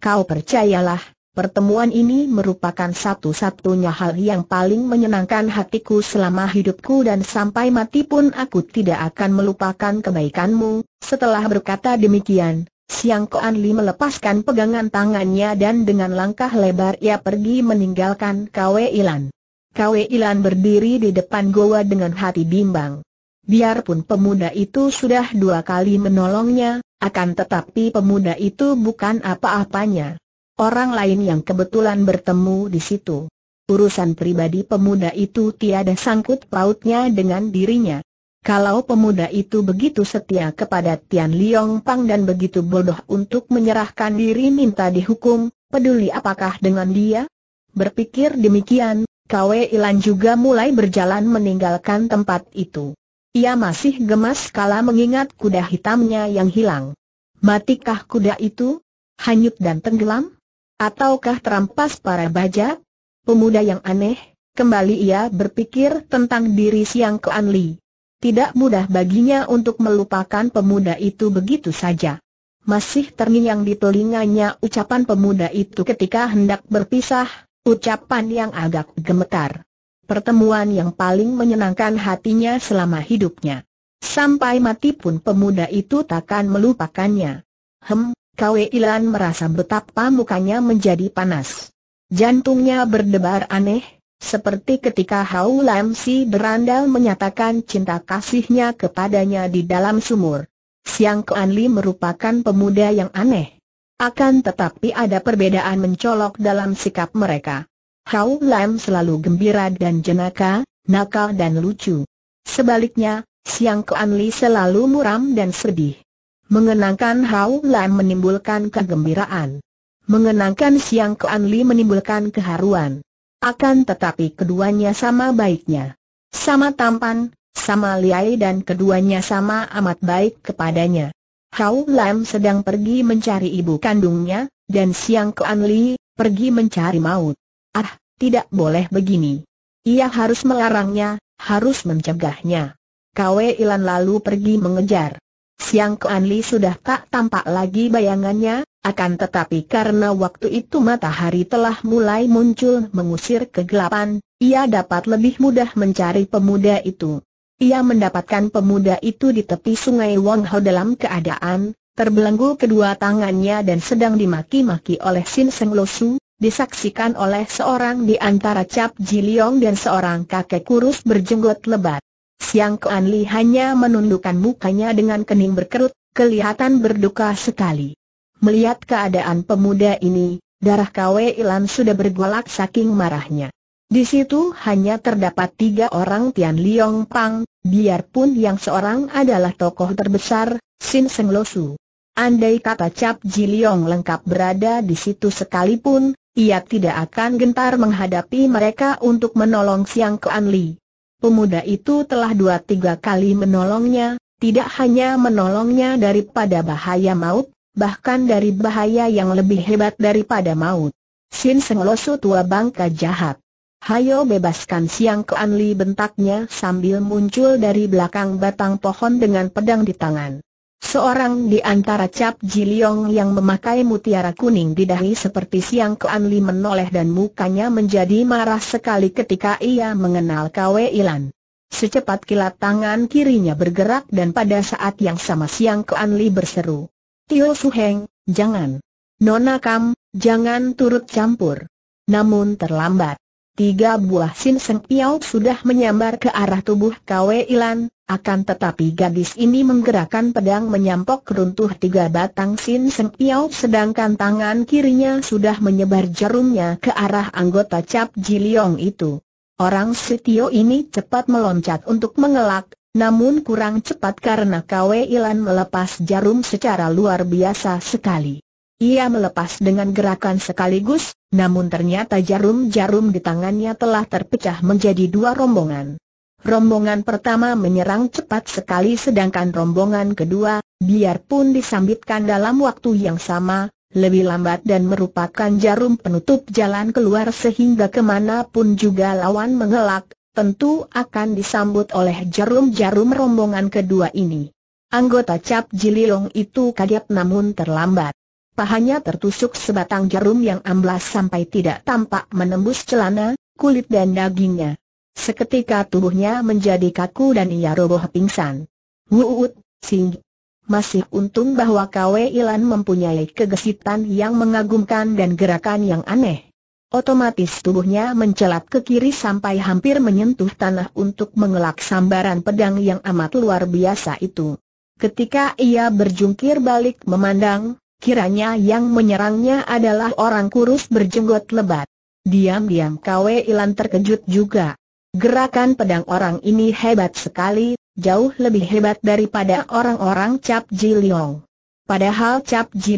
Kau percayalah, pertemuan ini merupakan satu-satunya hal yang paling menyenangkan hatiku selama hidupku dan sampai mati pun aku tidak akan melupakan kebaikanmu. Setelah berkata demikian, Siang Koan Li melepaskan pegangan tangannya dan dengan langkah lebar ia pergi meninggalkan Kwe Ilan. Kwe Ilan berdiri di depan goa dengan hati bimbang. Biarpun pemuda itu sudah dua kali menolongnya, akan tetapi pemuda itu bukan apa-apanya. Orang lain yang kebetulan bertemu di situ. Urusan pribadi pemuda itu tiada sangkut pautnya dengan dirinya. Kalau pemuda itu begitu setia kepada Tian Liong Pang dan begitu bodoh untuk menyerahkan diri minta dihukum, peduli apakah dengan dia? Berpikir demikian, Kwe Ilan juga mulai berjalan meninggalkan tempat itu. Ia masih gemas kala mengingat kuda hitamnya yang hilang. Matikah kuda itu? Hanyut dan tenggelam? Ataukah terampas para baja? Pemuda yang aneh, kembali ia berpikir tentang diri Siang ke Anli. Tidak mudah baginya untuk melupakan pemuda itu begitu saja. Masih yang di telinganya ucapan pemuda itu ketika hendak berpisah, ucapan yang agak gemetar pertemuan yang paling menyenangkan hatinya selama hidupnya. Sampai mati pun pemuda itu takkan melupakannya. Hem, Kwe Ilan merasa betapa mukanya menjadi panas. Jantungnya berdebar aneh, seperti ketika Hau Lam Si berandal menyatakan cinta kasihnya kepadanya di dalam sumur. Siang Kuan Li merupakan pemuda yang aneh. Akan tetapi ada perbedaan mencolok dalam sikap mereka. Hau Lam selalu gembira dan jenaka, nakal dan lucu. Sebaliknya, Siang Kuan Li selalu muram dan sedih. Mengenangkan Hau Lam menimbulkan kegembiraan. Mengenangkan Siang Kuan Li menimbulkan keharuan. Akan tetapi keduanya sama baiknya. Sama tampan, sama liai dan keduanya sama amat baik kepadanya. Hau Lam sedang pergi mencari ibu kandungnya, dan Siang Kuan Li, pergi mencari maut. Ah, tidak boleh begini. Ia harus melarangnya, harus mencegahnya. Kwe Ilan lalu pergi mengejar. Siang Kuan Li sudah tak tampak lagi bayangannya, akan tetapi karena waktu itu matahari telah mulai muncul mengusir kegelapan, ia dapat lebih mudah mencari pemuda itu. Ia mendapatkan pemuda itu di tepi sungai Wong Ho dalam keadaan terbelenggu kedua tangannya dan sedang dimaki-maki oleh Sin Seng Losu, disaksikan oleh seorang di antara Cap Jiliong dan seorang kakek kurus berjenggot lebat. Siang Kuan Li hanya menundukkan mukanya dengan kening berkerut, kelihatan berduka sekali. Melihat keadaan pemuda ini, darah Kwe Ilan sudah bergolak saking marahnya. Di situ hanya terdapat tiga orang Tian Liong Pang, biarpun yang seorang adalah tokoh terbesar, Sin Seng Lo Andai kata Cap Ji Liong lengkap berada di situ sekalipun, ia tidak akan gentar menghadapi mereka untuk menolong Siang Kuan Li. Pemuda itu telah dua tiga kali menolongnya, tidak hanya menolongnya daripada bahaya maut, bahkan dari bahaya yang lebih hebat daripada maut. Xin Seng Losu tua bangka jahat. Hayo bebaskan Siang Kuan Li bentaknya sambil muncul dari belakang batang pohon dengan pedang di tangan. Seorang di antara Cap Jiliong yang memakai mutiara kuning di dahi seperti siang Ke Anli menoleh dan mukanya menjadi marah sekali ketika ia mengenal Kwe Ilan. Secepat kilat tangan kirinya bergerak dan pada saat yang sama siang Ke Anli berseru. Tio Suheng, jangan. Nona Kam, jangan turut campur. Namun terlambat. Tiga buah seng piau sudah menyambar ke arah tubuh Kwe Ilan, akan tetapi gadis ini menggerakkan pedang menyampok runtuh tiga batang seng piau sedangkan tangan kirinya sudah menyebar jarumnya ke arah anggota cap Jiliong itu. Orang Sitio ini cepat meloncat untuk mengelak, namun kurang cepat karena Kwe Ilan melepas jarum secara luar biasa sekali. Ia melepas dengan gerakan sekaligus, namun ternyata jarum-jarum di tangannya telah terpecah menjadi dua rombongan. Rombongan pertama menyerang cepat sekali sedangkan rombongan kedua, biarpun disambitkan dalam waktu yang sama, lebih lambat dan merupakan jarum penutup jalan keluar sehingga kemanapun juga lawan mengelak, tentu akan disambut oleh jarum-jarum rombongan kedua ini. Anggota Cap Jililong itu kaget namun terlambat. Pahanya tertusuk sebatang jarum yang amblas sampai tidak tampak menembus celana, kulit dan dagingnya. Seketika tubuhnya menjadi kaku dan ia roboh pingsan. Wuut, sing. Masih untung bahwa Kwe Ilan mempunyai kegesitan yang mengagumkan dan gerakan yang aneh. Otomatis tubuhnya mencelat ke kiri sampai hampir menyentuh tanah untuk mengelak sambaran pedang yang amat luar biasa itu. Ketika ia berjungkir balik memandang, Kiranya yang menyerangnya adalah orang kurus berjenggot lebat. Diam-diam Kwe Ilan terkejut juga. Gerakan pedang orang ini hebat sekali, jauh lebih hebat daripada orang-orang Cap Ji Padahal Cap Ji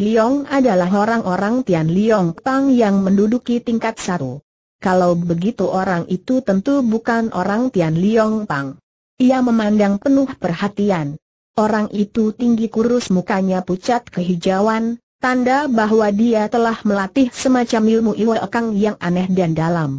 adalah orang-orang Tian Liong Pang yang menduduki tingkat satu. Kalau begitu orang itu tentu bukan orang Tian Liong Pang. Ia memandang penuh perhatian. Orang itu tinggi kurus mukanya pucat kehijauan, tanda bahwa dia telah melatih semacam ilmu Iwa Ekang yang aneh dan dalam.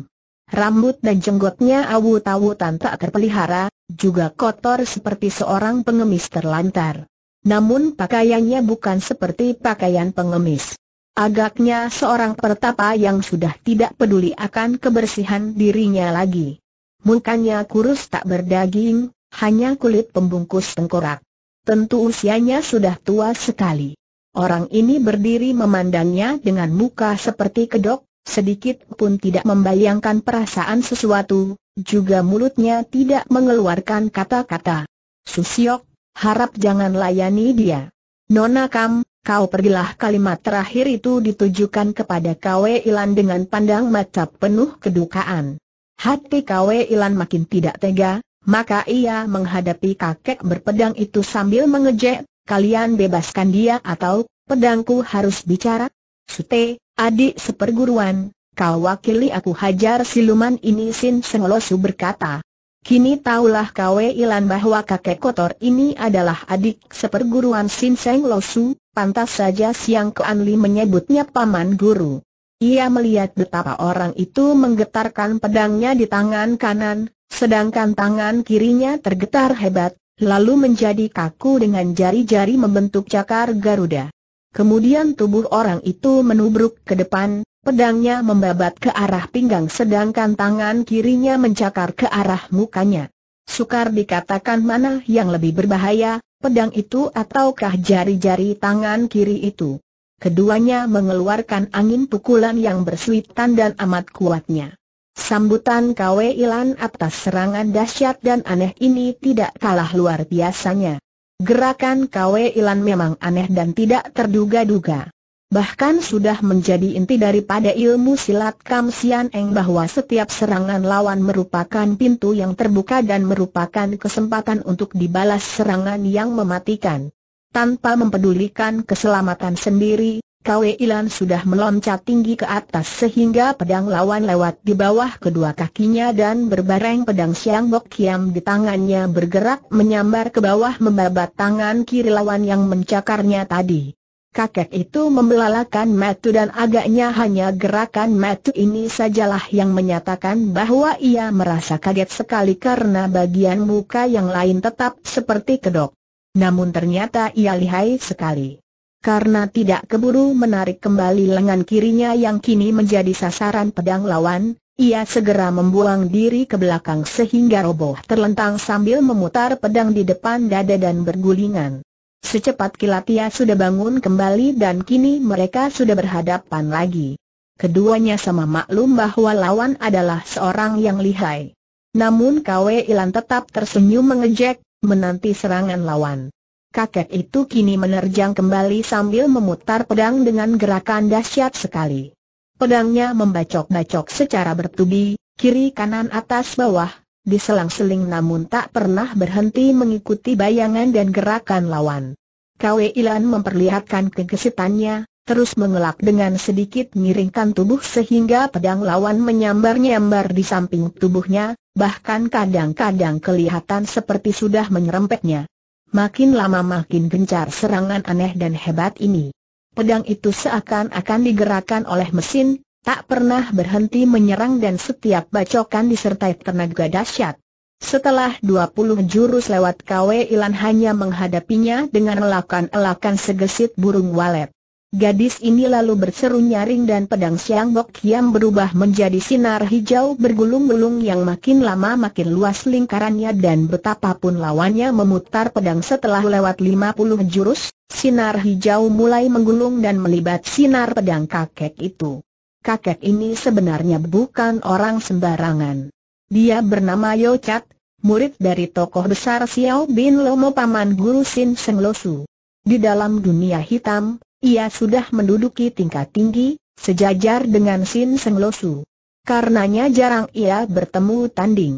Rambut dan jenggotnya awut-awutan tak terpelihara, juga kotor seperti seorang pengemis terlantar. Namun pakaiannya bukan seperti pakaian pengemis. Agaknya seorang pertapa yang sudah tidak peduli akan kebersihan dirinya lagi. Mukanya kurus tak berdaging, hanya kulit pembungkus tengkorak. Tentu usianya sudah tua sekali. Orang ini berdiri memandangnya dengan muka seperti kedok, sedikit pun tidak membayangkan perasaan sesuatu, juga mulutnya tidak mengeluarkan kata-kata. Susiok, harap jangan layani dia. Nona Kam, kau pergilah kalimat terakhir itu ditujukan kepada Kwe Ilan dengan pandang mata penuh kedukaan. Hati Kwe Ilan makin tidak tega, maka ia menghadapi kakek berpedang itu sambil mengejek, kalian bebaskan dia atau pedangku harus bicara? Sute, adik seperguruan, kau wakili aku hajar siluman ini Sin Sengolosu berkata. Kini taulah kau, eh, Ilan bahwa kakek kotor ini adalah adik seperguruan Sin Sengolosu, pantas saja Siang Ke Anli menyebutnya paman guru. Ia melihat betapa orang itu menggetarkan pedangnya di tangan kanan, Sedangkan tangan kirinya tergetar hebat, lalu menjadi kaku dengan jari-jari membentuk cakar Garuda. Kemudian tubuh orang itu menubruk ke depan, pedangnya membabat ke arah pinggang sedangkan tangan kirinya mencakar ke arah mukanya. Sukar dikatakan mana yang lebih berbahaya, pedang itu ataukah jari-jari tangan kiri itu. Keduanya mengeluarkan angin pukulan yang bersuitan dan amat kuatnya. Sambutan Kwe Ilan atas serangan dahsyat dan aneh ini tidak kalah luar biasanya. Gerakan Kwe Ilan memang aneh dan tidak terduga-duga. Bahkan sudah menjadi inti daripada ilmu silat Kam Sian Eng bahwa setiap serangan lawan merupakan pintu yang terbuka dan merupakan kesempatan untuk dibalas serangan yang mematikan. Tanpa mempedulikan keselamatan sendiri, Kwe Ilan sudah meloncat tinggi ke atas sehingga pedang lawan lewat di bawah kedua kakinya dan berbareng pedang Siang Bok Kiam di tangannya bergerak menyambar ke bawah membabat tangan kiri lawan yang mencakarnya tadi. Kakek itu membelalakan metu dan agaknya hanya gerakan metu ini sajalah yang menyatakan bahwa ia merasa kaget sekali karena bagian muka yang lain tetap seperti kedok. Namun ternyata ia lihai sekali karena tidak keburu menarik kembali lengan kirinya yang kini menjadi sasaran pedang lawan, ia segera membuang diri ke belakang sehingga roboh terlentang sambil memutar pedang di depan dada dan bergulingan. Secepat kilat ia sudah bangun kembali dan kini mereka sudah berhadapan lagi. Keduanya sama maklum bahwa lawan adalah seorang yang lihai. Namun Kwe Ilan tetap tersenyum mengejek, menanti serangan lawan kakek itu kini menerjang kembali sambil memutar pedang dengan gerakan dahsyat sekali. Pedangnya membacok-bacok secara bertubi, kiri kanan atas bawah, diselang-seling namun tak pernah berhenti mengikuti bayangan dan gerakan lawan. Kwe Ilan memperlihatkan kegesitannya, terus mengelak dengan sedikit miringkan tubuh sehingga pedang lawan menyambar-nyambar di samping tubuhnya, bahkan kadang-kadang kelihatan seperti sudah menyerempetnya. Makin lama makin gencar serangan aneh dan hebat ini. Pedang itu seakan-akan digerakkan oleh mesin, tak pernah berhenti menyerang dan setiap bacokan disertai tenaga dahsyat. Setelah 20 jurus lewat KW Ilan hanya menghadapinya dengan elakan-elakan segesit burung walet. Gadis ini lalu berseru nyaring dan pedang Siang Bok yang berubah menjadi sinar hijau bergulung-gulung yang makin lama makin luas lingkarannya dan betapapun lawannya memutar pedang setelah lewat 50 jurus, sinar hijau mulai menggulung dan melibat sinar pedang kakek itu. Kakek ini sebenarnya bukan orang sembarangan. Dia bernama Yo Chat, murid dari tokoh besar Xiao Bin Lomo Paman Guru Sin Seng Losu. Di dalam dunia hitam, ia sudah menduduki tingkat tinggi, sejajar dengan Sin Seng Losu. Karenanya jarang ia bertemu tanding.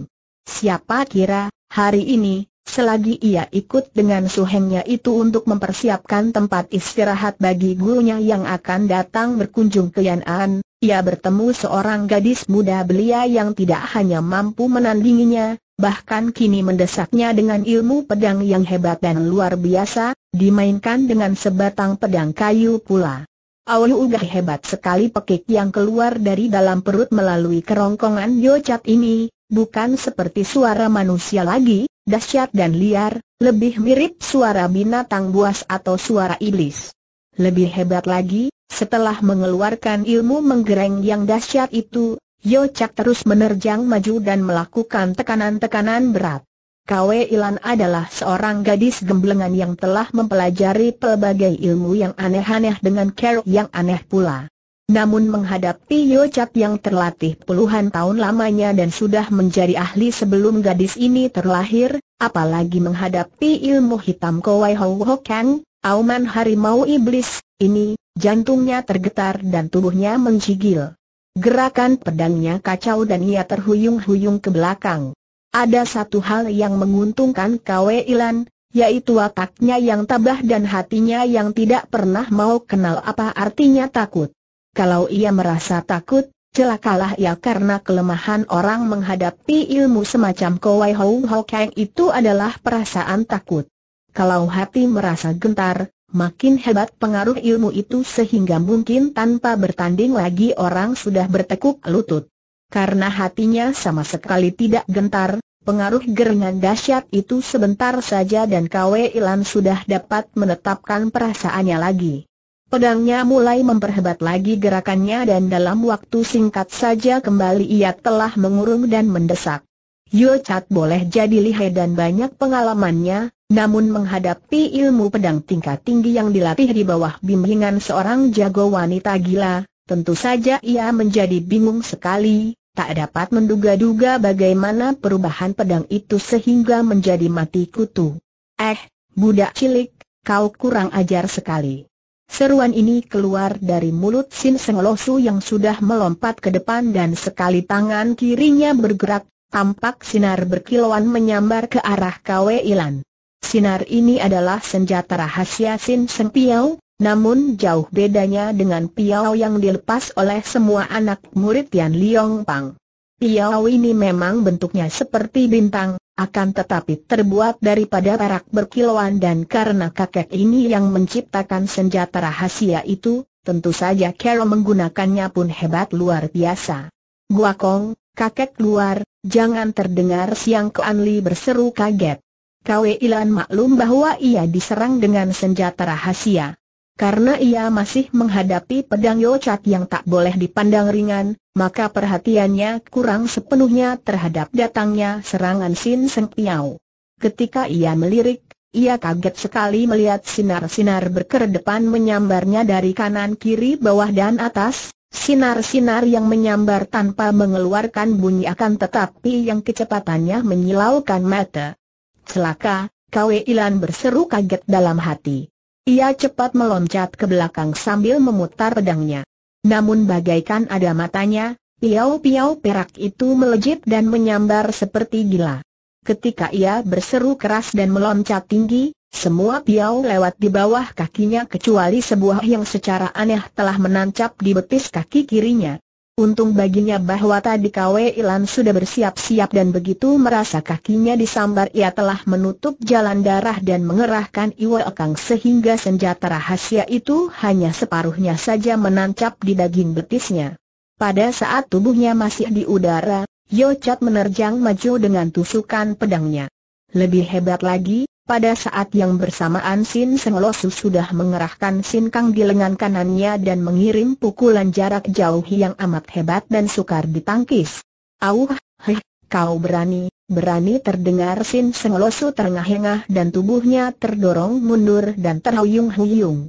Siapa kira, hari ini, selagi ia ikut dengan suhengnya itu untuk mempersiapkan tempat istirahat bagi gurunya yang akan datang berkunjung ke Yan'an, ia bertemu seorang gadis muda belia yang tidak hanya mampu menandinginya, bahkan kini mendesaknya dengan ilmu pedang yang hebat dan luar biasa, dimainkan dengan sebatang pedang kayu pula. Awu Ugah hebat sekali pekik yang keluar dari dalam perut melalui kerongkongan Yocat ini, bukan seperti suara manusia lagi, dahsyat dan liar, lebih mirip suara binatang buas atau suara iblis. Lebih hebat lagi, setelah mengeluarkan ilmu menggereng yang dahsyat itu, Chak terus menerjang maju dan melakukan tekanan-tekanan berat. Kwe Ilan adalah seorang gadis gemblengan yang telah mempelajari pelbagai ilmu yang aneh-aneh dengan cara yang aneh pula. Namun menghadapi Chak yang terlatih puluhan tahun lamanya dan sudah menjadi ahli sebelum gadis ini terlahir, apalagi menghadapi ilmu hitam Kowai Hou Ho Kang, auman harimau iblis, ini, jantungnya tergetar dan tubuhnya menggigil. Gerakan pedangnya kacau dan ia terhuyung-huyung ke belakang. Ada satu hal yang menguntungkan Kwe Ilan, yaitu wataknya yang tabah dan hatinya yang tidak pernah mau kenal apa artinya takut. Kalau ia merasa takut, celakalah ia karena kelemahan orang menghadapi ilmu semacam Kowai Hou Kang itu adalah perasaan takut. Kalau hati merasa gentar, Makin hebat pengaruh ilmu itu sehingga mungkin tanpa bertanding lagi orang sudah bertekuk lutut. Karena hatinya sama sekali tidak gentar, pengaruh gerengan dahsyat itu sebentar saja dan Kwe Ilan sudah dapat menetapkan perasaannya lagi. Pedangnya mulai memperhebat lagi gerakannya dan dalam waktu singkat saja kembali ia telah mengurung dan mendesak. Yo Chat boleh jadi lihai dan banyak pengalamannya, namun menghadapi ilmu pedang tingkat tinggi yang dilatih di bawah bimbingan seorang jago wanita gila, tentu saja ia menjadi bingung sekali, tak dapat menduga-duga bagaimana perubahan pedang itu sehingga menjadi mati kutu. Eh, budak cilik, kau kurang ajar sekali. Seruan ini keluar dari mulut Sin Seng Losu yang sudah melompat ke depan dan sekali tangan kirinya bergerak, tampak sinar berkilauan menyambar ke arah Kwe Ilan. Sinar ini adalah senjata rahasia Sin Seng Piao, namun jauh bedanya dengan Piao yang dilepas oleh semua anak murid Tian Liong Pang. Piau ini memang bentuknya seperti bintang, akan tetapi terbuat daripada perak berkilauan dan karena kakek ini yang menciptakan senjata rahasia itu, tentu saja Carol menggunakannya pun hebat luar biasa. Guakong, Kakek keluar, jangan terdengar siang ke Anli berseru kaget. Kwe Ilan maklum bahwa ia diserang dengan senjata rahasia. Karena ia masih menghadapi pedang Yocat yang tak boleh dipandang ringan, maka perhatiannya kurang sepenuhnya terhadap datangnya serangan Sin Seng Piao. Ketika ia melirik, ia kaget sekali melihat sinar-sinar berkedepan menyambarnya dari kanan kiri bawah dan atas, Sinar-sinar yang menyambar tanpa mengeluarkan bunyi akan tetapi yang kecepatannya menyilaukan mata. Celaka, Kwe Ilan berseru kaget dalam hati. Ia cepat meloncat ke belakang sambil memutar pedangnya. Namun bagaikan ada matanya, piau-piau perak itu melejit dan menyambar seperti gila. Ketika ia berseru keras dan meloncat tinggi, semua piau lewat di bawah kakinya kecuali sebuah yang secara aneh telah menancap di betis kaki kirinya. Untung baginya bahwa tadi Kwe Ilan sudah bersiap-siap dan begitu merasa kakinya disambar ia telah menutup jalan darah dan mengerahkan Iwo Okang sehingga senjata rahasia itu hanya separuhnya saja menancap di daging betisnya. Pada saat tubuhnya masih di udara, Yocat menerjang maju dengan tusukan pedangnya. Lebih hebat lagi, pada saat yang bersamaan Sin Losu sudah mengerahkan Sin Kang di lengan kanannya dan mengirim pukulan jarak jauh yang amat hebat dan sukar ditangkis. Auh, heh, kau berani, berani terdengar Sin Losu terengah-engah dan tubuhnya terdorong mundur dan terhuyung-huyung.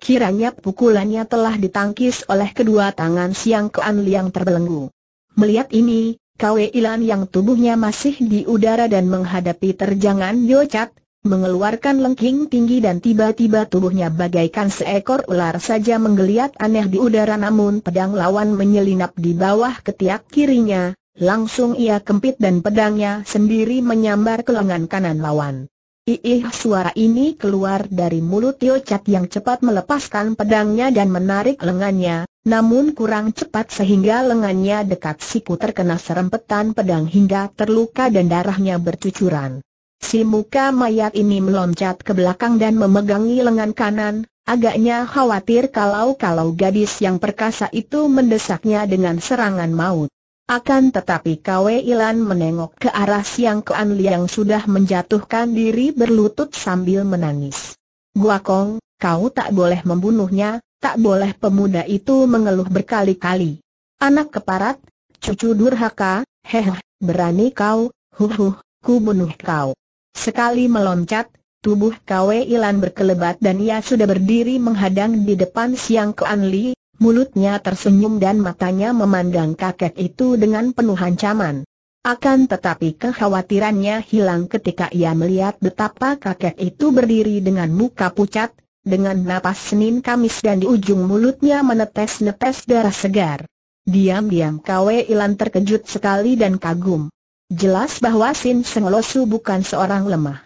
Kiranya pukulannya telah ditangkis oleh kedua tangan Siang Kean Liang terbelenggu. Melihat ini, Kwe Ilan yang tubuhnya masih di udara dan menghadapi terjangan Yocat, mengeluarkan lengking tinggi dan tiba-tiba tubuhnya bagaikan seekor ular saja menggeliat aneh di udara namun pedang lawan menyelinap di bawah ketiak kirinya, langsung ia kempit dan pedangnya sendiri menyambar ke lengan kanan lawan. Iih suara ini keluar dari mulut Tio Cat yang cepat melepaskan pedangnya dan menarik lengannya, namun kurang cepat sehingga lengannya dekat siku terkena serempetan pedang hingga terluka dan darahnya bercucuran. Si muka mayat ini meloncat ke belakang dan memegangi lengan kanan, agaknya khawatir kalau-kalau gadis yang perkasa itu mendesaknya dengan serangan maut. Akan tetapi Kwe Ilan menengok ke arah Siang Kuan Liang sudah menjatuhkan diri berlutut sambil menangis. Guakong, kau tak boleh membunuhnya, tak boleh pemuda itu mengeluh berkali-kali. Anak keparat, cucu durhaka, heh, berani kau, huhuh, ku bunuh kau. Sekali meloncat, tubuh Kwe Ilan berkelebat dan ia sudah berdiri menghadang di depan Siang Kuan Li, mulutnya tersenyum dan matanya memandang kakek itu dengan penuh ancaman. Akan tetapi kekhawatirannya hilang ketika ia melihat betapa kakek itu berdiri dengan muka pucat, dengan napas Senin Kamis dan di ujung mulutnya menetes-netes darah segar. Diam-diam Kwe Ilan terkejut sekali dan kagum. Jelas bahwa Sin Senglosu bukan seorang lemah.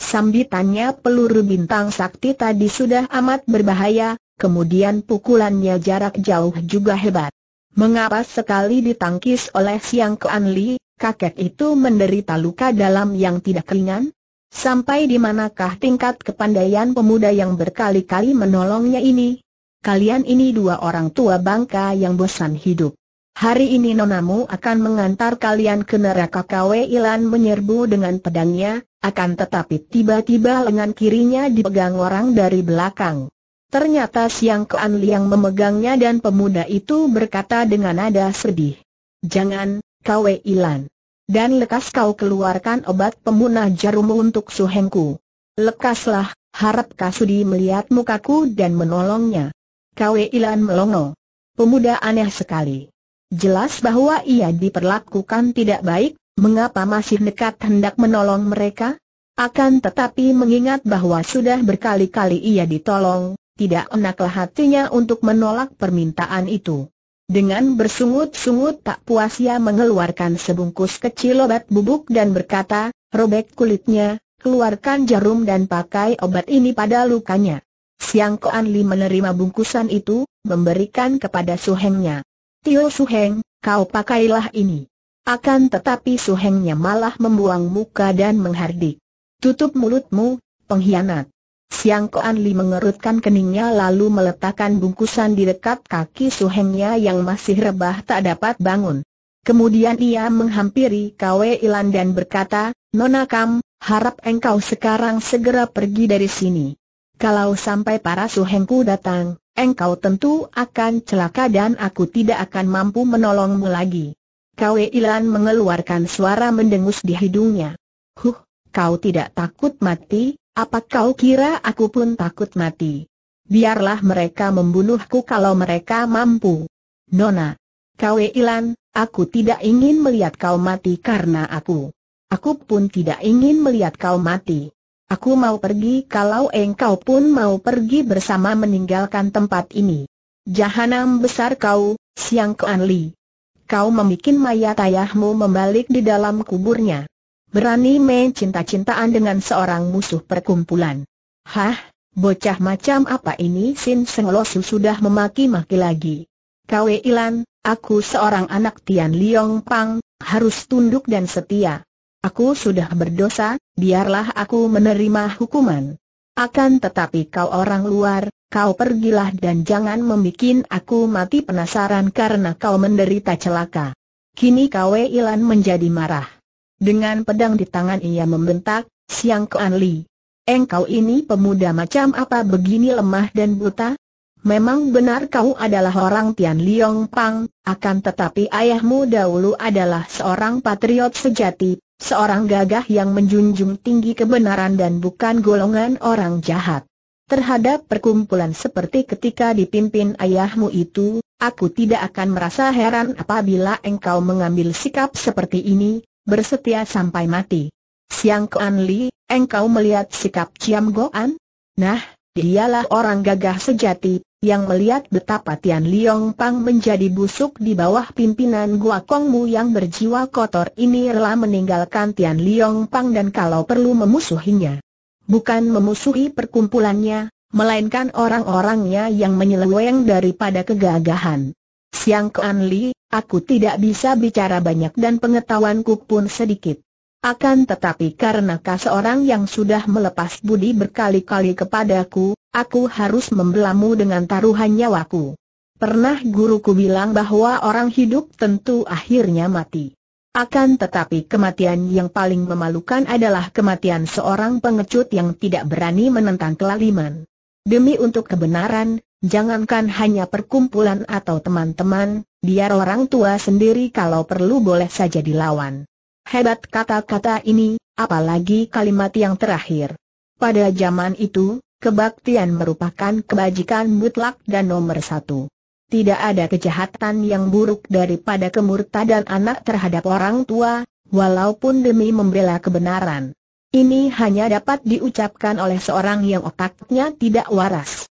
Sambitannya peluru bintang sakti tadi sudah amat berbahaya, kemudian pukulannya jarak jauh juga hebat. Mengapa sekali ditangkis oleh Siang Kuan Li, kakek itu menderita luka dalam yang tidak ringan? Sampai di manakah tingkat kepandaian pemuda yang berkali-kali menolongnya ini? Kalian ini dua orang tua bangka yang bosan hidup. Hari ini nonamu akan mengantar kalian ke neraka Kwe Ilan menyerbu dengan pedangnya, akan tetapi tiba-tiba lengan kirinya dipegang orang dari belakang. Ternyata Siang Kean Liang memegangnya dan pemuda itu berkata dengan nada sedih. Jangan, Kwe Ilan. Dan lekas kau keluarkan obat pemunah jarum untuk suhengku. Lekaslah, harap Kasudi melihat mukaku dan menolongnya. Kwe Ilan melongo. Pemuda aneh sekali. Jelas bahwa ia diperlakukan tidak baik, mengapa masih nekat hendak menolong mereka? Akan tetapi mengingat bahwa sudah berkali-kali ia ditolong, tidak enaklah hatinya untuk menolak permintaan itu. Dengan bersungut-sungut tak puas ia mengeluarkan sebungkus kecil obat bubuk dan berkata, robek kulitnya, keluarkan jarum dan pakai obat ini pada lukanya. Siang Koan Li menerima bungkusan itu, memberikan kepada suhengnya. Tio Suheng, kau pakailah ini. Akan tetapi Suhengnya malah membuang muka dan menghardik. Tutup mulutmu, pengkhianat. Siang Koan Li mengerutkan keningnya lalu meletakkan bungkusan di dekat kaki suhengnya yang masih rebah tak dapat bangun. Kemudian ia menghampiri Kwe Ilan dan berkata, Nona Kam, harap engkau sekarang segera pergi dari sini. Kalau sampai para suhengku datang, engkau tentu akan celaka dan aku tidak akan mampu menolongmu lagi. Kwe Ilan mengeluarkan suara mendengus di hidungnya. Huh, kau tidak takut mati, apa kau kira aku pun takut mati? Biarlah mereka membunuhku kalau mereka mampu. Nona, Kwe Ilan, aku tidak ingin melihat kau mati karena aku. Aku pun tidak ingin melihat kau mati. Aku mau pergi kalau engkau pun mau pergi bersama meninggalkan tempat ini. Jahanam besar kau, Siang Kuan Li. Kau memikin mayat ayahmu membalik di dalam kuburnya. Berani main cinta-cintaan dengan seorang musuh perkumpulan. Hah, bocah macam apa ini Sin Seng Losu sudah memaki-maki lagi. Kau Ilan, aku seorang anak Tian Liong Pang, harus tunduk dan setia. Aku sudah berdosa, biarlah aku menerima hukuman. Akan tetapi kau orang luar, kau pergilah dan jangan membuat aku mati penasaran karena kau menderita celaka. Kini kweilan Ilan menjadi marah. Dengan pedang di tangan ia membentak, Siang Kuan Li. Engkau ini pemuda macam apa begini lemah dan buta? Memang benar kau adalah orang Tian Liong Pang, akan tetapi ayahmu dahulu adalah seorang patriot sejati, Seorang gagah yang menjunjung tinggi kebenaran dan bukan golongan orang jahat. Terhadap perkumpulan seperti ketika dipimpin ayahmu itu, aku tidak akan merasa heran apabila engkau mengambil sikap seperti ini, bersetia sampai mati. Siang Kuan Li, engkau melihat sikap Ciam Goan? Nah, dialah orang gagah sejati, yang melihat betapa Tian Liong Pang menjadi busuk di bawah pimpinan Gua Mu yang berjiwa kotor ini rela meninggalkan Tian Liong Pang dan kalau perlu memusuhinya. Bukan memusuhi perkumpulannya, melainkan orang-orangnya yang menyeleweng daripada kegagahan. Siang Kuan Li, aku tidak bisa bicara banyak dan pengetahuanku pun sedikit. Akan tetapi karena kau seorang yang sudah melepas budi berkali-kali kepadaku, aku harus membelamu dengan taruhan nyawaku. Pernah guruku bilang bahwa orang hidup tentu akhirnya mati. Akan tetapi kematian yang paling memalukan adalah kematian seorang pengecut yang tidak berani menentang kelaliman. Demi untuk kebenaran, jangankan hanya perkumpulan atau teman-teman, biar orang tua sendiri kalau perlu boleh saja dilawan. Hebat kata-kata ini, apalagi kalimat yang terakhir. Pada zaman itu, Kebaktian merupakan kebajikan mutlak dan nomor satu. Tidak ada kejahatan yang buruk daripada kemurtadan anak terhadap orang tua, walaupun demi membela kebenaran. Ini hanya dapat diucapkan oleh seorang yang otaknya tidak waras.